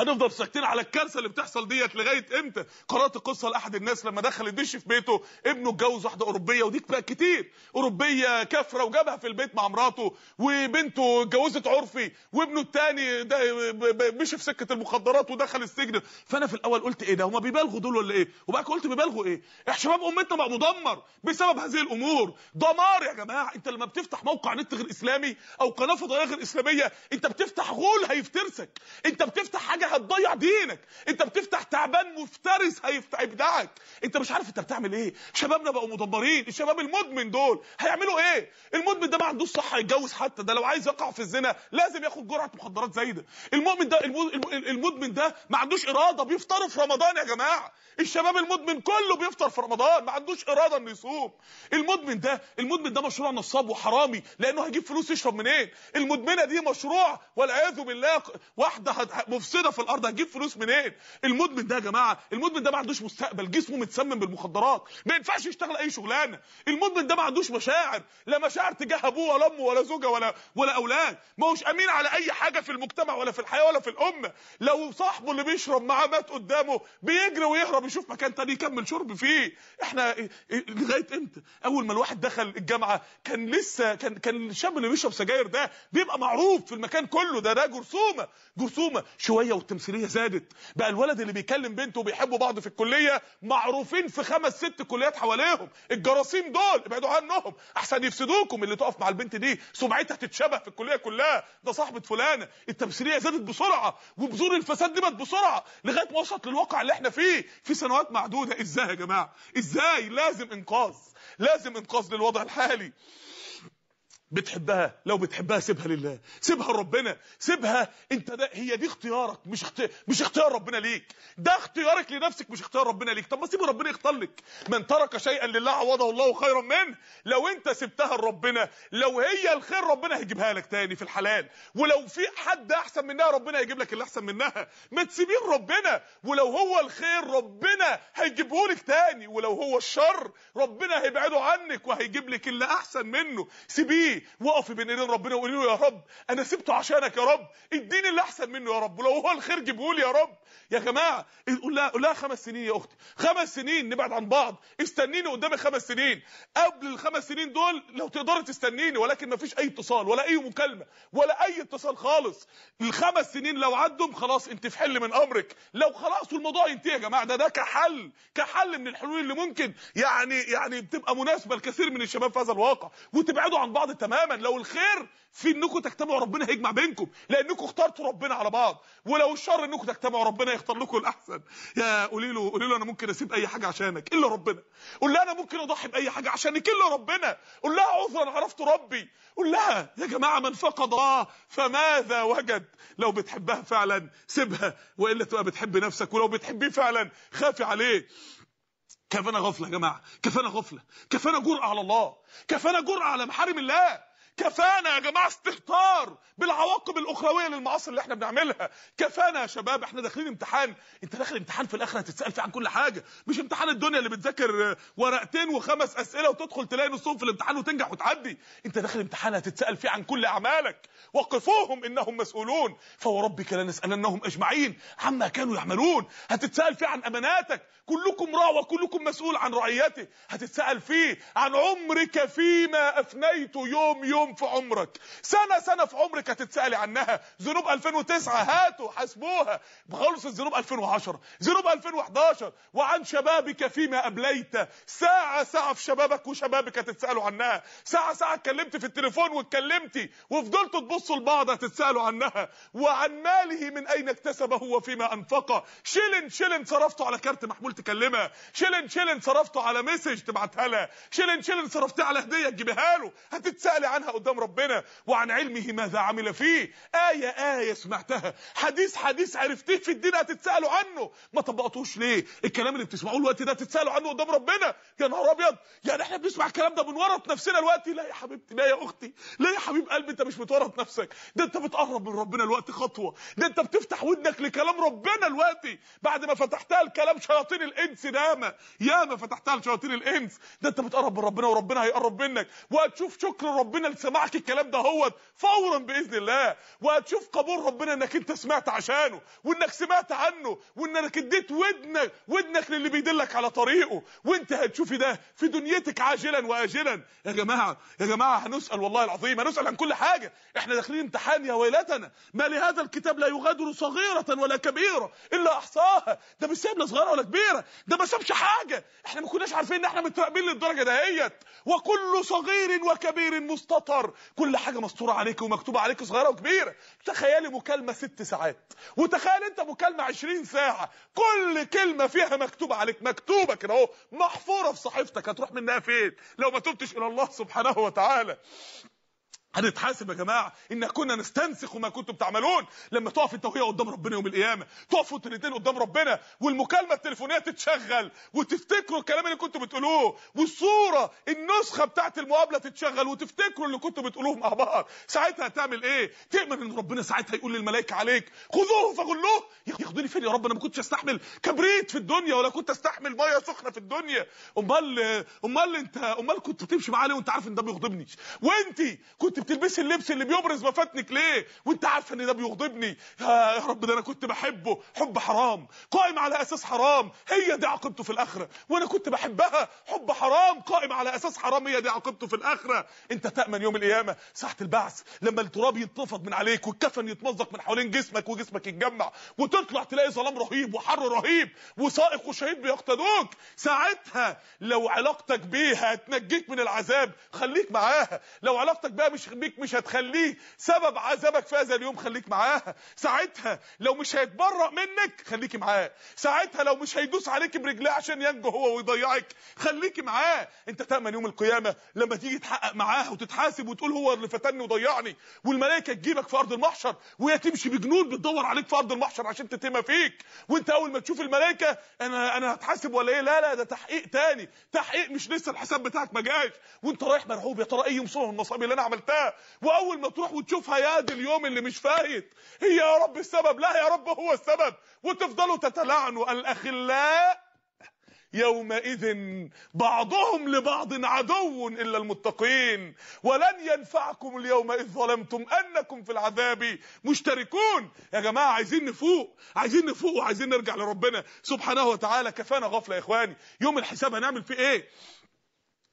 هنفضل ساكتين على الكارثه اللي بتحصل ديت لغايه امتى قرات القصه لاحد الناس لما دخل الدش في بيته ابنه اتجوز واحده اوروبيه ودي كتير اوروبيه كافره وجابها في البيت مع مراته وبنته اتجوزت عرفي وابنه الثاني مشي في سكه المخدرات ودخل السجن فانا في الاول قلت ايه ده هما بيبالغوا دول ولا ايه وبعد كده قلت بيبالغوا ايه احنا شباب امتنا بقى مدمر بسبب هذه الامور دمار يا جماعه انت لما بتفتح موقع نت غير اسلامي او قناه فضائيه غير اسلاميه انت بتفتح غول هيفترسك انت بتفتح حاجه هتضيع دينك انت بتفتح تعبان مفترس هيبدعك انت مش عارف انت بتعمل ايه شبابنا بقوا مدبرين الشباب المدمن دول هيعملوا ايه المدمن ده ما عندوش صح يتجوز حتى ده لو عايز يقع في الزنا لازم ياخد جرعه مخدرات زايده المؤمن ده المدمن ده ما عندوش اراده بيفطروا في رمضان يا جماعه الشباب المدمن كله بيفطر في رمضان ما عندوش اراده انه يصوم المدمن ده المدمن ده مشروع نصاب وحرامي لانه هيجيب فلوس يشرب منين المدمنه دي مشروع والعياذ بالله واحده مفسده في الارض هتجيب فلوس منين المدمن ده يا جماعه المدمن ده ما عندوش مستقبل جسمه متسمم بالمخدرات ما ينفعش يشتغل اي شغلانه المدمن ده ما عندوش مشاعر لا مشاعر تجاه ابوه ولا امه ولا زوجه ولا ولا اولاد ما هوش امين على اي حاجه في المجتمع ولا في الحياه ولا في الامه لو صاحبه اللي بيشرب معاه مات قدامه بيجري ويهرب يشوف مكان تاني يكمل شرب فيه احنا إيه، إيه، لغايه امتى اول ما الواحد دخل الجامعه كان لسه كان كان الشاب اللي بيشرب سجاير ده بيبقى معروف في المكان كله ده ده جرثومه جرثومه شويه والتمثيليه زادت بقى الولد اللي بيكلم بنته وبيحبوا بعض في الكليه معروفين في خمس ست كليات حواليهم الجراثيم دول ابعدوا عنهم احسن يفسدوكم اللي تقف مع البنت دي سمعتها تتشبه في الكليه كلها ده صاحبه فلانه التمثيليه زادت بسرعه وبذور الفساد دي بقت بسرعه لغايه ما وصلت للواقع اللي احنا فيه في سنوات معدوده ازاي يا جماعه ازاي لازم انقاذ لازم انقاذ للوضع الحالي بتحبها لو بتحبها سيبها لله سيبها لربنا سيبها انت ده هي دي اختيارك مش اختيار مش اختيار ربنا ليك ده اختيارك لنفسك مش اختيار ربنا ليك طب ما سيب ربنا يختار لك من ترك شيئا لله عوضه الله خيرا منه لو انت سبتها لربنا لو هي الخير ربنا هيجيبها لك تاني في الحلال ولو في حد احسن منها ربنا هيجيب لك اللي احسن منها ما تسيبين ربنا ولو هو الخير ربنا هيجيبه لك تاني ولو هو الشر ربنا هيبعده عنك وهيجيب لك اللي احسن منه سيبيه ليه وقفي بين ايدين ربنا وقولي له يا رب انا سبته عشانك يا رب اديني اللي احسن منه يا رب ولو هو الخير جيبه يا رب يا جماعه قول لها قول لها خمس سنين يا اختي خمس سنين نبعد عن بعض استنيني قدامي خمس سنين قبل الخمس سنين دول لو تقدري تستنيني ولكن ما فيش اي اتصال ولا اي مكالمه ولا اي اتصال خالص الخمس سنين لو عدوا خلاص انت في حل من امرك لو خلاص والموضوع ينتهي يا جماعه ده ده كحل كحل من الحلول اللي ممكن يعني يعني بتبقى مناسبه لكثير من الشباب في هذا الواقع وتبعدوا عن بعض تماما لو الخير في انكم تجتمعوا ربنا هيجمع بينكم لانكم اخترتوا ربنا على بعض ولو الشر انكم تجتمعوا ربنا يختار لكم الاحسن يا قولي له قولي له انا ممكن اسيب اي حاجه عشانك الا ربنا قول لها انا ممكن اضحي باي حاجه عشانك الا ربنا قول لها عذرا عرفت ربي قول لها يا جماعه من فقد الله فماذا وجد لو بتحبها فعلا سيبها والا تبقى بتحب نفسك ولو بتحبيه فعلا خافي عليه كفانا غفله يا جماعه كفانا غفله كفانا جرأه على الله كفانا جرأه على محارم الله كفانا يا جماعه استهتار بالعواقب الاخرويه للمعاصي اللي احنا بنعملها كفانا يا شباب احنا داخلين امتحان انت داخل امتحان في الاخر هتتسال فيه عن كل حاجه مش امتحان الدنيا اللي بتذاكر ورقتين وخمس اسئله وتدخل تلاقي نصهم في الامتحان وتنجح وتعدي انت داخل امتحان هتتسال فيه عن كل اعمالك وقفوهم انهم مسؤولون فوربك لنسالنهم اجمعين عما كانوا يعملون هتتسال فيه عن اماناتك كلكم راع وكلكم مسؤول عن رعيته هتتسال فيه عن عمرك فيما افنيت يوم يوم يوم في عمرك سنة سنة في عمرك هتتسألي عنها ذنوب 2009 هاتوا حاسبوها خلصت ذنوب 2010 ذنوب 2011 وعن شبابك فيما أبليت ساعة ساعة في شبابك وشبابك هتتسألوا عنها ساعة ساعة اتكلمت في التليفون واتكلمتي وفضلتوا تبصوا لبعض هتتسألوا عنها وعن ماله من أين اكتسبه وفيما أنفقه شيلن شيلن صرفته على كارت محمول تكلمها شيلن شيلن صرفته على مسج تبعتها لها شيلن شيلن صرفتها على هدية تجيبها له هتتسألي عنها قدام ربنا وعن علمه ماذا عمل فيه آية آية سمعتها حديث حديث عرفتيه في الدين هتتسألوا عنه ما طبقتوش ليه الكلام اللي بتسمعوه الوقت ده تتسألوا عنه قدام ربنا يا نهار أبيض يعني احنا بنسمع الكلام ده بنورط نفسنا الوقت لا يا حبيبتي لا يا أختي لا يا حبيب قلبي أنت مش بتورط نفسك ده أنت بتقرب من ربنا الوقت خطوة ده أنت بتفتح ودنك لكلام ربنا الوقت بعد ما فتحتها لكلام شياطين الإنس نامة ياما فتحتها لشياطين الإنس ده أنت بتقرب من ربنا وربنا هيقرب منك وهتشوف شكر ربنا لسنة سمعك الكلام ده هوت فورا باذن الله وهتشوف قبول ربنا انك انت سمعت عشانه وانك سمعت عنه وانك اديت ودنك ودنك للي بيدلك على طريقه وانت هتشوف ده في دنيتك عاجلا واجلا يا جماعه يا جماعه هنسال والله العظيم هنسال عن كل حاجه احنا داخلين امتحان يا ويلتنا ما لهذا الكتاب لا يغادر صغيره ولا كبيره الا احصاها ده مش سايب لا صغيره ولا كبيره ده ما سابش حاجه احنا ما كناش عارفين ان احنا متراقبين للدرجه دهيت وكل صغير وكبير مستطاع الاخبار كل حاجه مستوره عليك ومكتوبه عليك صغيره وكبيره تخيلي مكالمه ست ساعات وتخيل انت مكالمه 20 ساعه كل كلمه فيها مكتوبه عليك مكتوبه كده اهو محفوره في صحيفتك هتروح منها فين لو ما تبتش الى الله سبحانه وتعالى هنتحاسب يا جماعه ان كنا نستنسخ ما كنتم تعملون لما تقف انت وهي قدام ربنا يوم القيامه تقفوا انتوا قدام ربنا والمكالمه التليفونيه تتشغل وتفتكروا الكلام اللي كنتوا بتقولوه والصوره النسخه بتاعه المقابله تتشغل وتفتكروا اللي كنتوا بتقولوه مع بعض ساعتها هتعمل ايه تامن ان ربنا ساعتها يقول للملائكه عليك خذوه فغلوه ياخدوني فين يا رب انا ما كنتش استحمل كبريت في الدنيا ولا كنت استحمل ميه سخنه في الدنيا امال امال انت امال كنت تمشي معاه ليه وانت عارف ان ده بيغضبني وانت كنت بتلبسي اللبس اللي بيبرز مفاتنك ليه وانت عارفه ان ده بيغضبني يا رب ده انا كنت بحبه حب حرام قائم على اساس حرام هي دي عاقبته في الاخره وانا كنت بحبها حب حرام قائم على اساس حرام هي دي عاقبته في الاخره انت تامن يوم القيامه ساعه البعث لما التراب يتنفض من عليك والكفن يتمزق من حوالين جسمك وجسمك يتجمع وتطلع تلاقي ظلام رهيب وحر رهيب وسائق وشهيد بيقتدوك ساعتها لو علاقتك بيها تنجيك من العذاب خليك معاها لو علاقتك بيها مش بيك مش هتخليه سبب عذابك في هذا اليوم خليك معاه ساعتها لو مش هيتبرأ منك خليكي معاه ساعتها لو مش هيدوس عليك برجليه عشان ينجو هو ويضيعك خليكي معاه انت تأمن يوم القيامة لما تيجي تحقق معاه وتتحاسب وتقول هو اللي فتني وضيعني والملائكة تجيبك في أرض المحشر وهي تمشي بجنود بتدور عليك في أرض المحشر عشان تتم فيك وانت أول ما تشوف الملائكة انا انا هتحاسب ولا ايه لا لا ده تحقيق تاني تحقيق مش لسه الحساب بتاعك ما جاش وانت رايح مرعوب يا ترى ايه مصيبه النصابي اللي انا عملتها واول ما تروح وتشوفها يا دي اليوم اللي مش فايت هي يا رب السبب لا يا رب هو السبب وتفضلوا تتلعنوا الاخلاء يومئذ بعضهم لبعض عدو الا المتقين ولن ينفعكم اليوم اذ ظلمتم انكم في العذاب مشتركون يا جماعه عايزين نفوق عايزين نفوق وعايزين نرجع لربنا سبحانه وتعالى كفانا غفله يا اخواني يوم الحساب هنعمل فيه ايه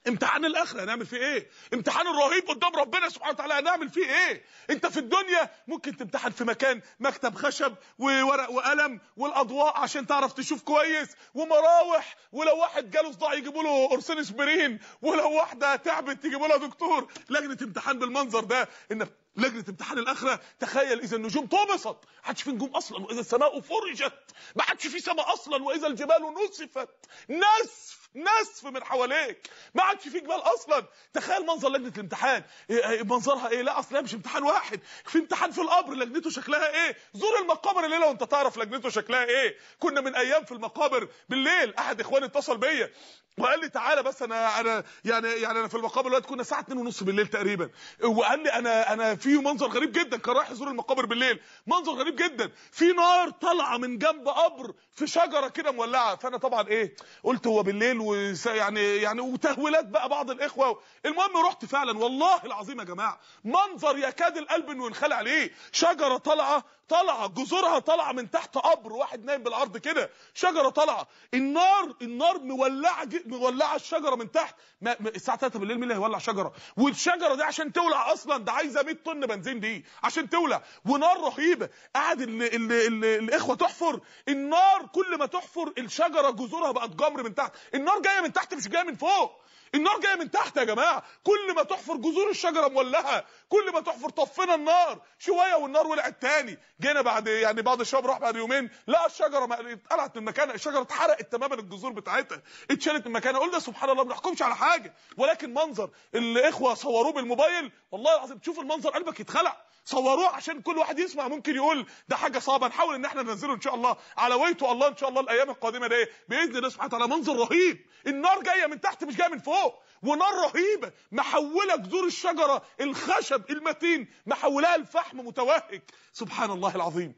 امتحان الاخره هنعمل فيه ايه امتحان الرهيب قدام ربنا سبحانه وتعالى هنعمل فيه ايه انت في الدنيا ممكن تمتحن في مكان مكتب خشب وورق وقلم والاضواء عشان تعرف تشوف كويس ومراوح ولو واحد جاله صداع يجيبوا له قرصين اسبرين ولو واحده تعبت يجيبوا لها دكتور لجنه امتحان بالمنظر ده ان لجنه امتحان الاخره تخيل اذا النجوم طمست حدش في نجوم اصلا واذا السماء فرجت ما حدش في سماء اصلا واذا الجبال نسفت نسف نصف من حواليك ما عادش فيك جبال اصلا تخيل منظر لجنه الامتحان إيه، إيه، منظرها ايه لا اصل مش امتحان واحد في امتحان في القبر لجنته شكلها ايه زور المقابر الليله وانت تعرف لجنته شكلها ايه كنا من ايام في المقابر بالليل احد اخواني اتصل بيا وقال لي تعالى بس انا انا يعني يعني انا في المقابر دلوقتي كنا الساعه 2:30 بالليل تقريبا وقال لي انا انا في منظر غريب جدا كان رايح يزور المقابر بالليل منظر غريب جدا في نار طالعه من جنب قبر في شجره كده مولعه فانا طبعا ايه قلت هو بالليل ويعني يعني وتهويلات بقى بعض الاخوه المهم رحت فعلا والله العظيم يا جماعه منظر يكاد القلب انه ينخلع عليه شجره طالعه طالعه جذورها طالعه من تحت قبر واحد نايم بالعرض كده شجره طالعه النار النار مولعه مولعه الشجره من تحت ما الساعه 3 بالليل مين اللي هيولع شجره والشجره دي عشان تولع اصلا ده عايزه 100 طن بنزين دي عشان تولع ونار رهيبه قعد الاخوه تحفر النار كل ما تحفر الشجره جذورها بقت جمر من تحت النار جايه من تحت مش جايه من فوق النار جايه من تحت يا جماعه كل ما تحفر جذور الشجره مولعه كل ما تحفر طفينا النار شويه والنار ولعت تاني جينا بعد يعني بعض الشباب راح بعد يومين لا الشجره اتقلعت من مكانها الشجره اتحرقت تماما الجذور بتاعتها اتشالت من مكانها قلنا سبحان الله ما بنحكمش على حاجه ولكن منظر الاخوه صوروه بالموبايل والله العظيم تشوف المنظر قلبك يتخلع صوروه عشان كل واحد يسمع ممكن يقول ده حاجه صعبه نحاول ان احنا ننزله ان شاء الله على ويته الله ان شاء الله الايام القادمه ده باذن الله سبحانه وتعالى منظر رهيب النار جايه من تحت مش جايه من فوق ونار رهيبه محوله جذور الشجره الخشب المتين محولها لفحم متوهج سبحان الله العظيم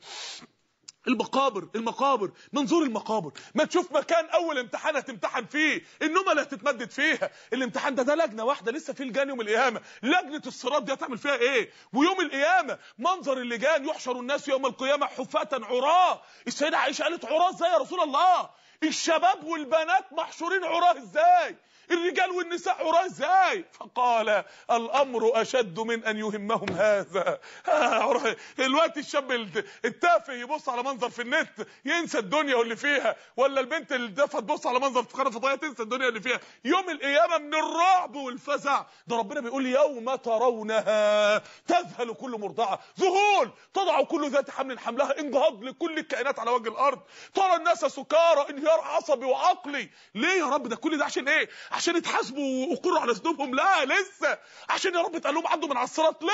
المقابر المقابر منظور المقابر ما تشوف مكان اول امتحان هتمتحن فيه النومه اللي هتتمدد فيها الامتحان ده ده لجنه واحده لسه في لجان يوم القيامه لجنه الصراط دي هتعمل فيها ايه ويوم القيامه منظر اللجان يحشر الناس يوم القيامه حفاة عراة السيده عائشه قالت عراة ازاي يا رسول الله الشباب والبنات محشورين عراة ازاي الرجال والنساء عراه ازاي فقال الامر اشد من ان يهمهم هذا دلوقتي [LAUGHS] الشاب التافه يبص على منظر في النت ينسى الدنيا واللي فيها ولا البنت اللي دافه تبص على منظر في فضائيه تنسى الدنيا اللي فيها يوم القيامه من الرعب والفزع ده ربنا بيقول يوم ترونها تذهل كل مرضعه ذهول تضع كل ذات حمل حملها انضهاض لكل الكائنات على وجه الارض ترى الناس سكارى انهيار عصبي وعقلي ليه يا رب ده كل ده عشان ايه عشان يتحاسبوا ويقروا على ذنوبهم لا لسه عشان يا رب لهم عنده من على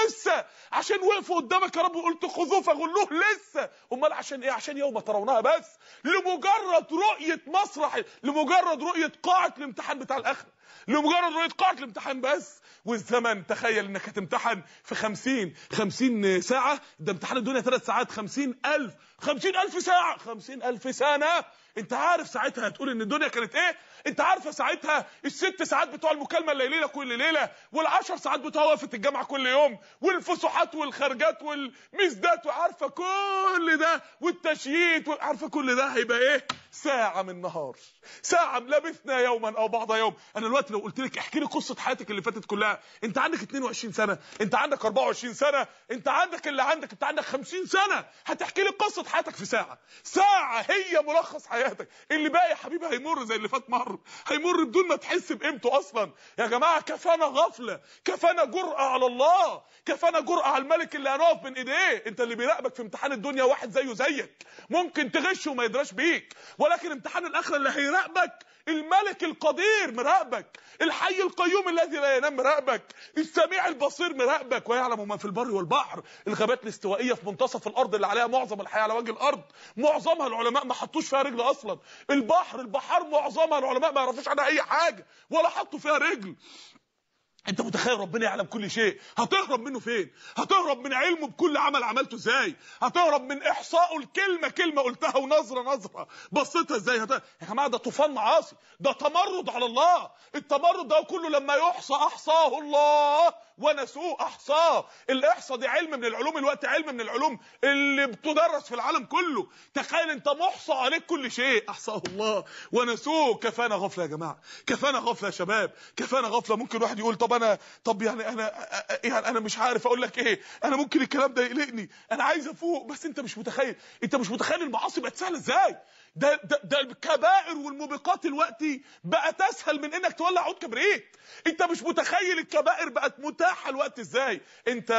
لسه عشان وقفوا قدامك يا رب وقلت خذوه فغلوه لسه امال عشان ايه عشان يوم ترونها بس لمجرد رؤيه مسرح لمجرد رؤيه قاعه الامتحان بتاع الاخره لمجرد رؤيه قاعه الامتحان بس والزمن تخيل انك هتمتحن في 50 50 ساعه ده امتحان الدنيا 3 ساعات 50000 50000 ساعه 50000 سنه انت عارف ساعتها هتقول ان الدنيا كانت ايه انت عارفه ساعتها الست ساعات بتوع المكالمه الليليه كل ليله والعشر ساعات بتوع وقفه الجامعه كل يوم والفسحات والخرجات والمزدات وعارفه كل ده والتشييت وعارفه كل ده هيبقى ايه ساعه من نهار ساعه لبثنا يوما او بعض يوم انا دلوقتي لو قلت لك احكي لي قصه حياتك اللي فاتت كلها انت عندك 22 سنه انت عندك 24 سنه انت عندك اللي عندك انت عندك 50 سنه هتحكي لي قصه حياتك في ساعه ساعه هي ملخص حياتك اللي باقي يا حبيبي هيمر زي اللي فات مره هيمر هيمر بدون ما تحس بقيمته اصلا يا جماعه كفانا غفله كفانا جرأه على الله كفانا جرأه على الملك اللي هنقف بين ايديه انت اللي بيراقبك في امتحان الدنيا واحد زيه زيك ممكن تغش وما يدراش بيك ولكن امتحان الاخره اللي هيراقبك الملك القدير مراقبك الحي القيوم الذي لا ينام مراقبك السميع البصير مراقبك ويعلم ما في البر والبحر الغابات الاستوائيه في منتصف الارض اللي عليها معظم الحياه على وجه الارض معظمها العلماء ما حطوش فيها رجل اصلا البحر البحار معظمها العلماء ما يعرفوش عنها اي حاجه ولا حطوا فيها رجل انت متخيل ربنا يعلم كل شيء هتهرب منه فين هتهرب من علمه بكل عمل عملته ازاي هتهرب من احصائه الكلمه كلمه قلتها ونظره نظره بصيتها ازاي هت... يا جماعه ده طوفان معاصي ده تمرد على الله التمرد ده كله لما يحصى احصاه الله ونسوه احصاه الاحصاء دي علم من العلوم الوقت علم من العلوم اللي بتدرس في العالم كله تخيل انت محصى عليك كل شيء احصاه الله ونسوه كفانا غفله يا جماعه كفانا غفله يا شباب كفانا غفله ممكن واحد يقول طب انا طب يعني انا يعني انا مش عارف اقول لك ايه انا ممكن الكلام ده يقلقني انا عايز افوق بس انت مش متخيل انت مش متخيل المعاصي بقت سهله ازاي ده, ده, ده الكبائر والموبقات دلوقتي بقت اسهل من انك تولع عود كبريت انت مش متخيل الكبائر بقت متاحه الوقت ازاي انت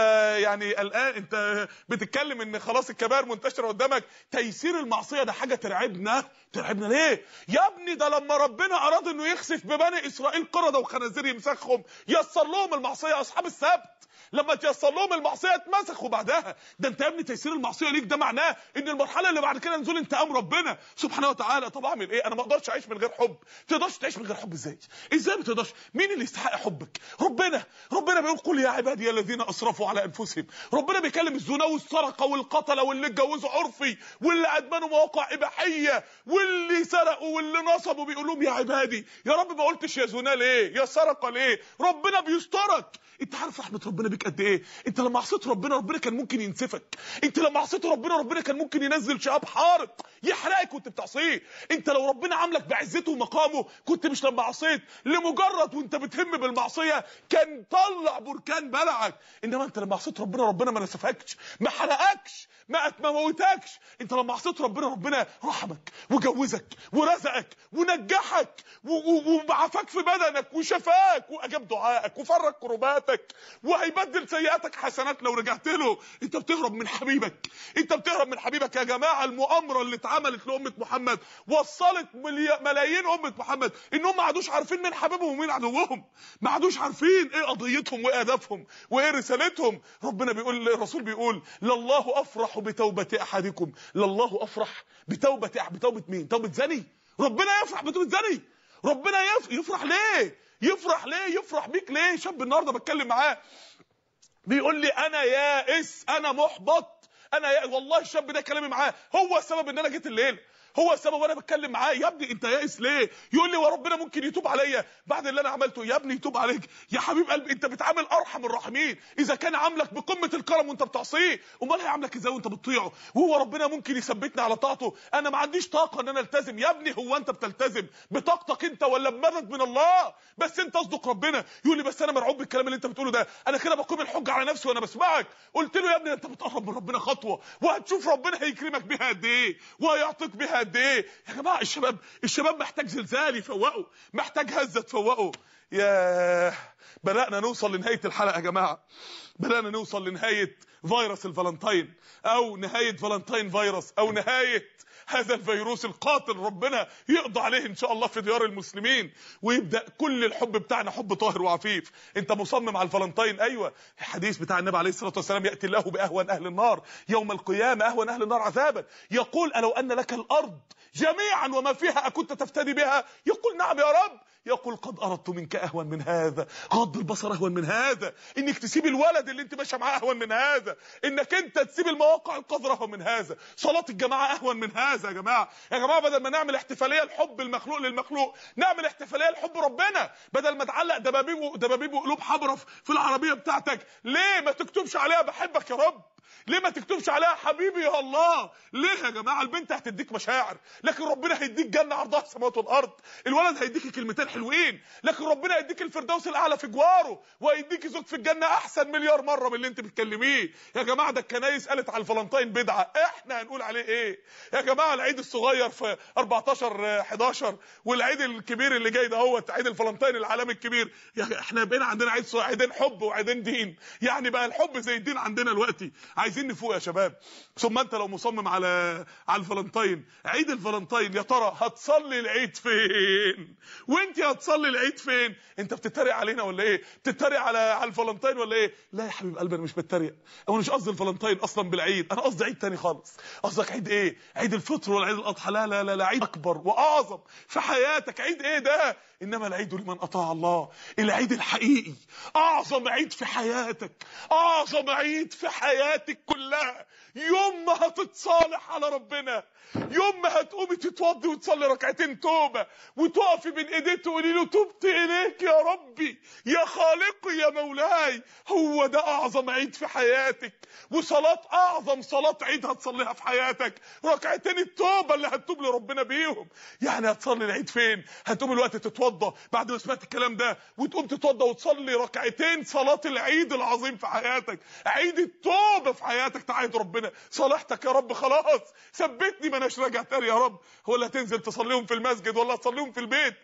يعني الان انت بتتكلم ان خلاص الكبائر منتشره قدامك تيسير المعصيه ده حاجه ترعبنا ترعبنا ليه يا ابني ده لما ربنا اراد انه يخسف ببني اسرائيل قرده وخنازير يمسخهم يسر لهم المعصيه اصحاب السبت لما تيسر لهم المعصيه اتمسخوا بعدها ده انت يا ابني تيسير المعصيه ليك ده معناه ان المرحله اللي بعد كده نزول انتقام ربنا سبحانه وتعالى طب اعمل ايه انا ما اقدرش اعيش من غير حب تقدرش تعيش من غير حب ازاي ازاي ما تقدرش مين اللي يستحق حبك ربنا ربنا بيقول قل يا عبادي الذين اسرفوا على انفسهم ربنا بيكلم الزنا والسرقه والقتله واللي اتجوزوا عرفي واللي ادمنوا مواقع اباحيه واللي سرقوا واللي نصبوا بيقول لهم يا عبادي يا رب ما قلتش يا زنا ليه يا سرقه ليه ربنا بيسترك انت عارف رحمه ربنا بيك قد ايه انت لما عصيت ربنا ربنا كان ممكن ينسفك انت لما عصيت ربنا ربنا كان ممكن ينزل شهاب حارق يحرقك وانت بتعصيه انت لو ربنا عاملك بعزته ومقامه كنت مش لما عصيت لمجرد وانت بتهم بالمعصيه كان طلع بركان بلعك انما انت لما عصيت ربنا ربنا ما نسفكش ما حرقكش ما ما موتكش انت لما عصيت ربنا ربنا رحمك وجوزك ورزقك ونجحك وعافاك في بدنك وشفاك واجاب دعائك وفرج كرباتك وهيبدل سيئاتك حسنات لو رجعت له انت بتهرب من حبيبك انت بتهرب من حبيبك يا جماعه المؤامره اللي اتعملت لامه محمد وصلت ملايين امه محمد انهم ما عادوش عارفين مين حبيبهم ومين عدوهم ما عادوش عارفين ايه قضيتهم وايه هدفهم وايه رسالتهم ربنا بيقول الرسول بيقول لله افرح بتوبه احدكم لله افرح بتوبه بتوبه مين توبه زني ربنا يفرح بتوبه زني ربنا يفرح ليه يفرح ليه يفرح بيك ليه شاب النهارده بتكلم معاه بيقول لي انا يائس انا محبط انا يا والله الشاب ده كلامي معاه هو السبب ان انا جيت الليله هو السبب وانا بتكلم معاه يا ابني انت يائس ليه يقول لي وربنا ممكن يتوب عليا بعد اللي انا عملته يا ابني يتوب عليك يا حبيب قلبي انت بتعامل ارحم الراحمين اذا كان عاملك بقمه الكرم وانت بتعصيه امال هيعاملك ازاي وانت بتطيعه وهو ربنا ممكن يثبتني على طاعته انا ما عنديش طاقه ان انا التزم يا ابني هو انت بتلتزم بطاقتك انت ولا بمدد من الله بس انت اصدق ربنا يقول لي بس انا مرعوب بالكلام اللي انت بتقوله ده انا كده بقوم الحجه على نفسي وانا بسمعك قلت له يا ابني انت بتقرب من ربنا خطوه وهتشوف ربنا هيكرمك بيها قد ايه وهيعطيك بيها قد ايه يا جماعه الشباب الشباب محتاج زلزال يفوقه محتاج هزه تفوقه يا بدانا نوصل لنهايه الحلقه يا جماعه بدانا نوصل لنهايه فيروس الفالنتين او نهايه فالنتين فيروس او نهايه هذا الفيروس القاتل ربنا يقضى عليه ان شاء الله في ديار المسلمين ويبدا كل الحب بتاعنا حب طاهر وعفيف انت مصمم على الفالنتين ايوه الحديث بتاع النبي عليه الصلاه والسلام ياتي الله باهون اهل النار يوم القيامه اهون اهل النار عذابا يقول الو ان لك الارض جميعا وما فيها اكنت تفتدي بها يقول نعم يا رب يقول قد اردت منك اهون من هذا غض البصر اهون من هذا انك تسيب الولد اللي انت ماشيه معاه اهون من هذا انك انت تسيب المواقع القذره اهون من هذا صلاه الجماعه اهون من هذا يا جماعه يا جماعه بدل ما نعمل احتفاليه لحب المخلوق للمخلوق نعمل احتفاليه لحب ربنا بدل ما تعلق دبابيب دبابيب وقلوب حبرف في العربيه بتاعتك ليه ما تكتبش عليها بحبك يا رب ليه ما تكتبش عليها حبيبي يا الله ليه يا جماعه البنت هتديك مشاعر لكن ربنا هيديك جنه عرضها السماوات والارض الولد هيديك كلمتين حلوين لكن ربنا هيديك الفردوس الاعلى في جواره وهيديك زوج في الجنه احسن مليار مره من اللي انت بتكلميه يا جماعه ده الكنايس قالت على الفالنتين بدعه احنا هنقول عليه ايه يا جماعه العيد الصغير في 14 11 والعيد الكبير اللي جاي دهوت عيد الفالنتين العالمي الكبير يا احنا بقينا عندنا عيد عيدين حب وعيدين دين يعني بقى الحب زي الدين عندنا دلوقتي عايزين نفوق يا شباب ثم انت لو مصمم على على الفالنتين عيد الفالنتين يا ترى هتصلي العيد فين وانت هتصلي العيد فين انت بتتريق علينا ولا ايه بتتريق على على الفالنتين ولا ايه لا يا حبيب قلبي انا مش بتريق انا مش قصدي الفالنتين اصلا بالعيد انا قصدي عيد تاني خالص قصدك عيد ايه عيد الفطر ولا عيد الاضحى لا لا لا عيد اكبر واعظم في حياتك عيد ايه ده انما العيد لمن اطاع الله العيد الحقيقي اعظم عيد في حياتك اعظم عيد في حياتك كلها يوم ما هتتصالح على ربنا يوم ما هتقومي تتوضي وتصلي ركعتين توبه وتقفي بين ايديه تقولي له تبت اليك يا ربي يا خالقي يا مولاي هو ده اعظم عيد في حياتك وصلاه اعظم صلاه عيد هتصليها في حياتك ركعتين التوبه اللي هتتوب لربنا بيهم يعني هتصلي العيد فين هتقوم الوقت تتوضى بعد ما سمعت الكلام ده وتقوم تتوضى وتصلي ركعتين صلاه العيد العظيم في حياتك عيد التوبه في حياتك تعيد ربنا ربنا صالحتك يا رب خلاص ثبتني ما اناش راجع تاني يا رب ولا تنزل تصليهم في المسجد ولا تصليهم في البيت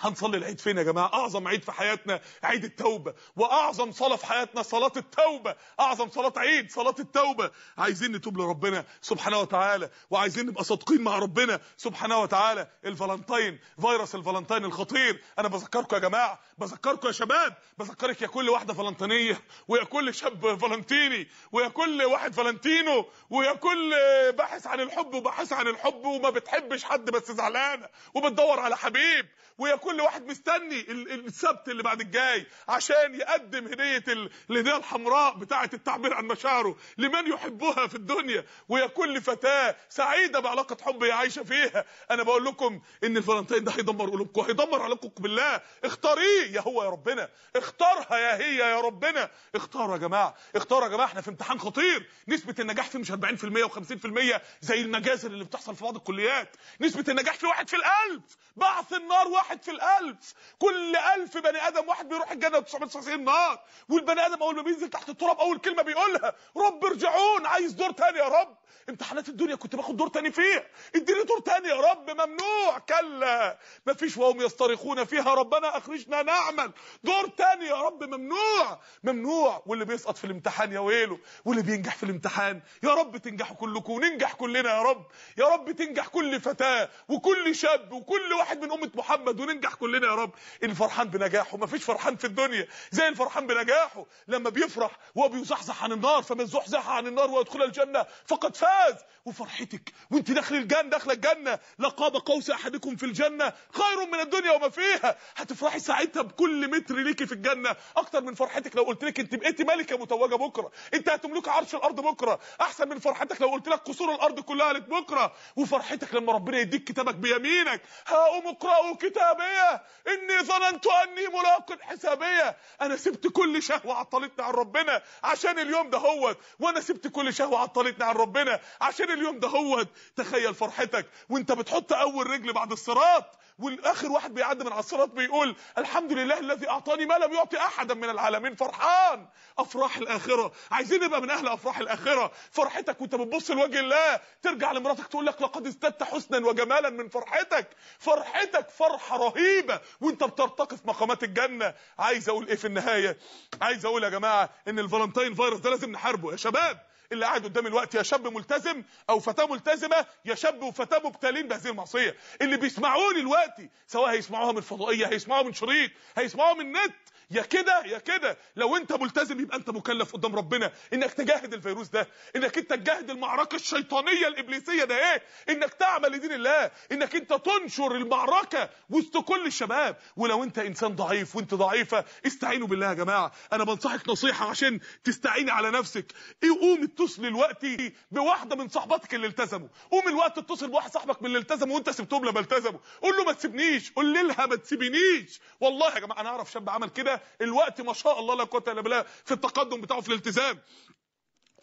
هنصلي العيد فين يا جماعه اعظم عيد في حياتنا عيد التوبه واعظم صلاه في حياتنا صلاه التوبه اعظم صلاه عيد صلاه التوبه عايزين نتوب لربنا سبحانه وتعالى وعايزين نبقى صادقين مع ربنا سبحانه وتعالى الفالنتين فيروس الفالنتين الخطير انا بذكركم يا جماعه بذكركم يا شباب بذكرك يا كل واحده فالنتينيه ويا كل شاب فالنتيني ويا كل واحد فالنتينو ويا كل باحث عن الحب وباحث عن الحب وما بتحبش حد بس زعلانه وبتدور على حبيب ويا كل كل واحد مستني السبت اللي بعد الجاي عشان يقدم هديه الهديه الحمراء بتاعه التعبير عن مشاعره لمن يحبها في الدنيا ويا كل فتاه سعيده بعلاقه حب هي عايشه فيها انا بقول لكم ان الفلنطين ده هيدمر قلوبكم هيدمر علاقتكم بالله اختاريه يا هو يا ربنا اختارها يا هي يا ربنا اختاروا يا جماعه اختاروا يا جماعه احنا في امتحان خطير نسبه النجاح فيه مش 40% و50% زي المجازر اللي بتحصل في بعض الكليات نسبه النجاح فيه واحد في الألف بعث النار واحد في الألف كل ألف بني آدم واحد بيروح الجنة 999 نار والبني آدم أول ما بينزل تحت التراب أول كلمة بيقولها رب ارجعون عايز دور تاني يا رب امتحانات الدنيا كنت باخد دور تاني فيها اديني دور تاني يا رب ممنوع كلا مفيش وهم يصطرخون فيها ربنا أخرجنا نعمل دور تاني يا رب ممنوع ممنوع واللي بيسقط في الامتحان يا ويله واللي بينجح في الامتحان يا رب تنجحوا كلكم وننجح كلنا يا رب يا رب تنجح كل فتاة وكل شاب وكل واحد من أمة محمد وننجح ننجح كلنا يا رب اللي فرحان بنجاحه ما فيش فرحان في الدنيا زي الفرحان بنجاحه لما بيفرح وهو بيزحزح عن النار فمن زحزح عن النار ويدخل الجنه فقد فاز وفرحتك وانت داخل الجنه داخله الجنه لقاب قوس احدكم في الجنه خير من الدنيا وما فيها هتفرحي ساعتها بكل متر ليكي في الجنه اكتر من فرحتك لو قلت لك انت بقيتي ملكه متوجه بكره انت هتملكي عرش الارض بكره احسن من فرحتك لو قلت لك قصور الارض كلها لك بكره وفرحتك لما ربنا يديك كتابك بيمينك هاقوم اقرأوا كتابي حسابيه اني ظننت اني ملاق حسابيه انا سبت كل شهوه عطلتني عن ربنا عشان اليوم ده هوت وانا سبت كل شهوه عطلتني عن ربنا عشان اليوم ده هوت تخيل فرحتك وانت بتحط اول رجل بعد الصراط والاخر واحد بيعدي من على الصراط بيقول الحمد لله الذي اعطاني ما لم يعطي احدا من العالمين فرحان افراح الاخره عايزين نبقى من اهل افراح الاخره فرحتك وانت بتبص لوجه الله ترجع لمراتك تقول لك لقد ازددت حسنا وجمالا من فرحتك فرحتك فرحه رهيبه رهيبه وانت بترتقي في مقامات الجنه عايز اقول ايه في النهايه عايز اقول يا جماعه ان الفالنتاين فايروس ده لازم نحاربه يا شباب اللي قاعد قدامي الوقت يا شاب ملتزم او فتاه ملتزمه يا شاب وفتاه مبتلين بهذه المعصيه اللي بيسمعوني دلوقتي سواء هيسمعوها من الفضائيه هيسمعوها من شريط هيسمعوها من النت يا كده يا كده لو انت ملتزم يبقى انت مكلف قدام ربنا انك تجاهد الفيروس ده انك انت تجاهد المعركه الشيطانيه الابليسيه ده ايه انك تعمل لدين الله انك انت تنشر المعركه وسط كل الشباب ولو انت انسان ضعيف وانت ضعيفه استعينوا بالله يا جماعه انا بنصحك نصيحه عشان تستعيني على نفسك ايه قوم اتصل دلوقتي بواحده من صحباتك اللي التزموا قوم الوقت اتصل بواحد صاحبك من اللي التزموا وانت سبتهم لما التزموا قول له ما تسيبنيش قول لها ما تسيبنيش والله يا جماعه انا اعرف شاب عمل كده الوقت ما شاء الله لا قوه الا بالله في التقدم بتاعه في الالتزام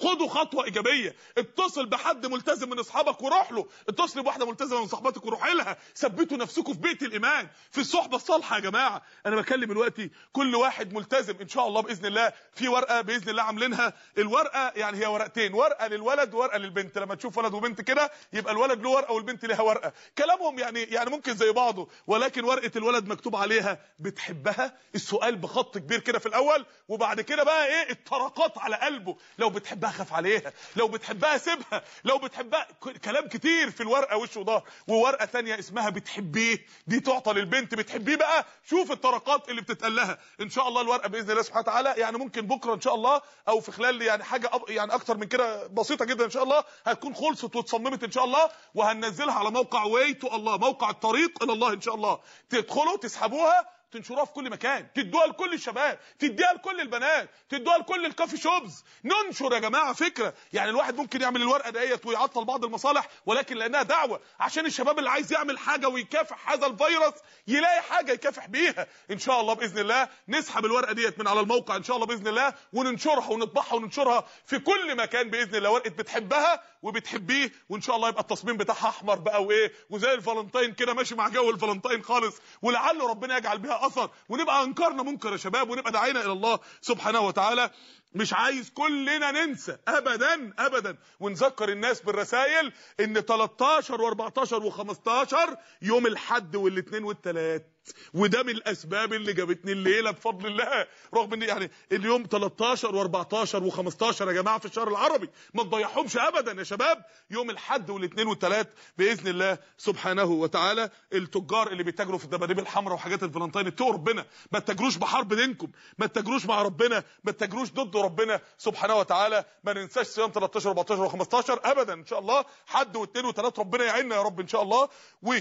خدوا خطوه ايجابيه اتصل بحد ملتزم من اصحابك وروح له اتصل بواحده ملتزمه من صحباتك وروح لها ثبتوا نفسكم في بيت الايمان في الصحبه الصالحه يا جماعه انا بكلم دلوقتي كل واحد ملتزم ان شاء الله باذن الله في ورقه باذن الله عاملينها الورقه يعني هي ورقتين ورقه للولد وورقه للبنت لما تشوف ولد وبنت كده يبقى الولد له ورقه والبنت لها ورقه كلامهم يعني يعني ممكن زي بعضه ولكن ورقه الولد مكتوب عليها بتحبها السؤال بخط كبير كده في الاول وبعد كده بقى ايه الطرقات على قلبه لو بتحب بتحبها خف عليها لو بتحبها سيبها لو بتحبها كلام كتير في الورقه وش وضهر وورقه ثانيه اسمها بتحبيه دي تعطى للبنت بتحبيه بقى شوف الطرقات اللي بتتقال لها ان شاء الله الورقه باذن الله سبحانه وتعالى يعني ممكن بكره ان شاء الله او في خلال يعني حاجه يعني اكتر من كده بسيطه جدا ان شاء الله هتكون خلصت واتصممت ان شاء الله وهننزلها على موقع واي تو الله موقع الطريق الى الله ان شاء الله تدخلوا تسحبوها تنشروها في كل مكان تدوها لكل الشباب تديها لكل البنات تدوها لكل الكافي شوبز ننشر يا جماعه فكره يعني الواحد ممكن يعمل الورقه ديت ويعطل بعض المصالح ولكن لانها دعوه عشان الشباب اللي عايز يعمل حاجه ويكافح هذا الفيروس يلاقي حاجه يكافح بيها ان شاء الله باذن الله نسحب الورقه ديت من على الموقع ان شاء الله باذن الله وننشرها ونطبعها وننشرها في كل مكان باذن الله ورقه بتحبها وبتحبيه وان شاء الله يبقى التصميم بتاعها احمر بقى وايه وزي الفالنتين كده ماشي مع جو الفالنتين خالص ولعله ربنا يجعل بها اثر ونبقى انكرنا منكر يا شباب ونبقى دعينا الى الله سبحانه وتعالى مش عايز كلنا ننسى ابدا ابدا ونذكر الناس بالرسائل ان 13 و14 و15 يوم الحد والاثنين والثلاث وده من الاسباب اللي جابتني الليله بفضل الله رغم ان يعني اليوم 13 و14 و15 يا جماعه في الشهر العربي ما تضيعهمش ابدا يا شباب يوم الاحد والاثنين والثلاث باذن الله سبحانه وتعالى التجار اللي بيتاجروا في الدباديب الحمراء وحاجات الفالنتين اتقوا ربنا ما تتاجروش بحرب دينكم ما تتاجروش مع ربنا ما تتاجروش ضد ربنا سبحانه وتعالى ما ننساش صيام 13 و14 و15 ابدا ان شاء الله حد واثنين وثلاث ربنا يعيننا يا رب ان شاء الله و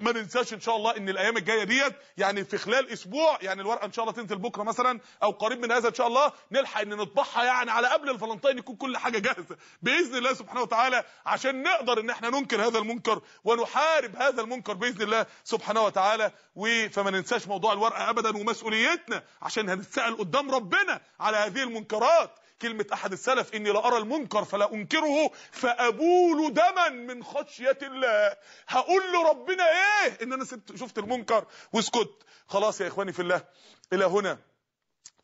ما ننساش ان شاء الله ان الايام الجايه ديت يعني في خلال اسبوع يعني الورقه ان شاء الله تنزل بكره مثلا او قريب من هذا ان شاء الله نلحق ان نطبعها يعني على قبل الفالنتين يكون كل حاجه جاهزه باذن الله سبحانه وتعالى عشان نقدر ان احنا ننكر هذا المنكر ونحارب هذا المنكر باذن الله سبحانه وتعالى فما ننساش موضوع الورقه ابدا ومسؤوليتنا عشان هنتسال قدام ربنا على هذه المنكرات كلمة احد السلف اني لارى المنكر فلا انكره فابول دما من خشية الله هقول له ربنا ايه ان انا سبت شفت المنكر واسكت خلاص يا اخواني في الله الى هنا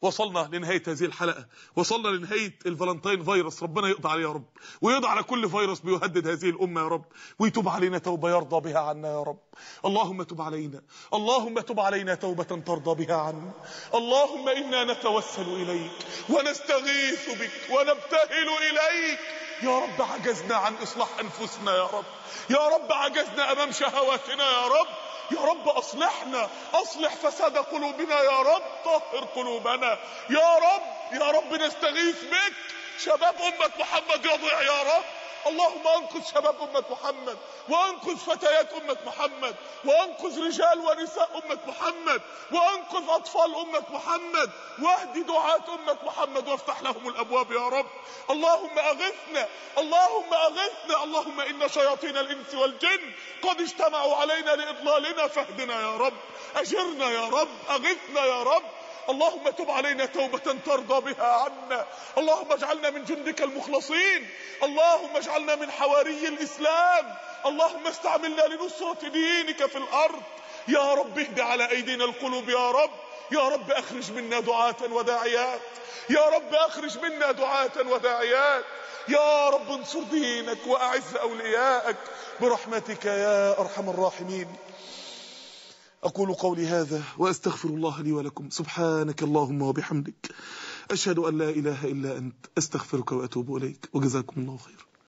وصلنا لنهايه هذه الحلقه وصلنا لنهايه الفالنتين فيروس ربنا يقضي عليه يا رب ويقضي على كل فيروس بيهدد هذه الامه يا رب ويتوب علينا توبه يرضى بها عنا يا رب اللهم تب علينا اللهم تب علينا توبه ترضى بها عنا اللهم انا نتوسل اليك ونستغيث بك ونبتهل اليك يا رب عجزنا عن اصلاح انفسنا يا رب يا رب عجزنا امام شهواتنا يا رب يا رب اصلحنا اصلح فساد قلوبنا يا رب طهر قلوبنا يا رب يا رب نستغيث بك شباب امه محمد يضيع يا رب اللهم انقذ شباب أمة محمد وانقذ فتيات أمة محمد وانقذ رجال ونساء أمة محمد وانقذ أطفال أمة محمد واهد دعاة أمة محمد وافتح لهم الأبواب يا رب اللهم أغثنا اللهم أغثنا اللهم إن شياطين الإنس والجن قد اجتمعوا علينا لإضلالنا فاهدنا يا رب أجرنا يا رب أغثنا يا رب اللهم تب علينا توبة ترضى بها عنا اللهم اجعلنا من جندك المخلصين اللهم اجعلنا من حواري الإسلام اللهم استعملنا لنصرة دينك في الأرض يا رب اهد على أيدينا القلوب يا رب يا رب اخرج منا دعاة وداعيات يا رب اخرج منا دعاة وداعيات يا رب انصر دينك واعز اولياءك برحمتك يا ارحم الراحمين أقول قولي هذا وأستغفر الله لي ولكم سبحانك اللهم وبحمدك أشهد أن لا إله إلا أنت أستغفرك وأتوب إليك وجزاكم الله خير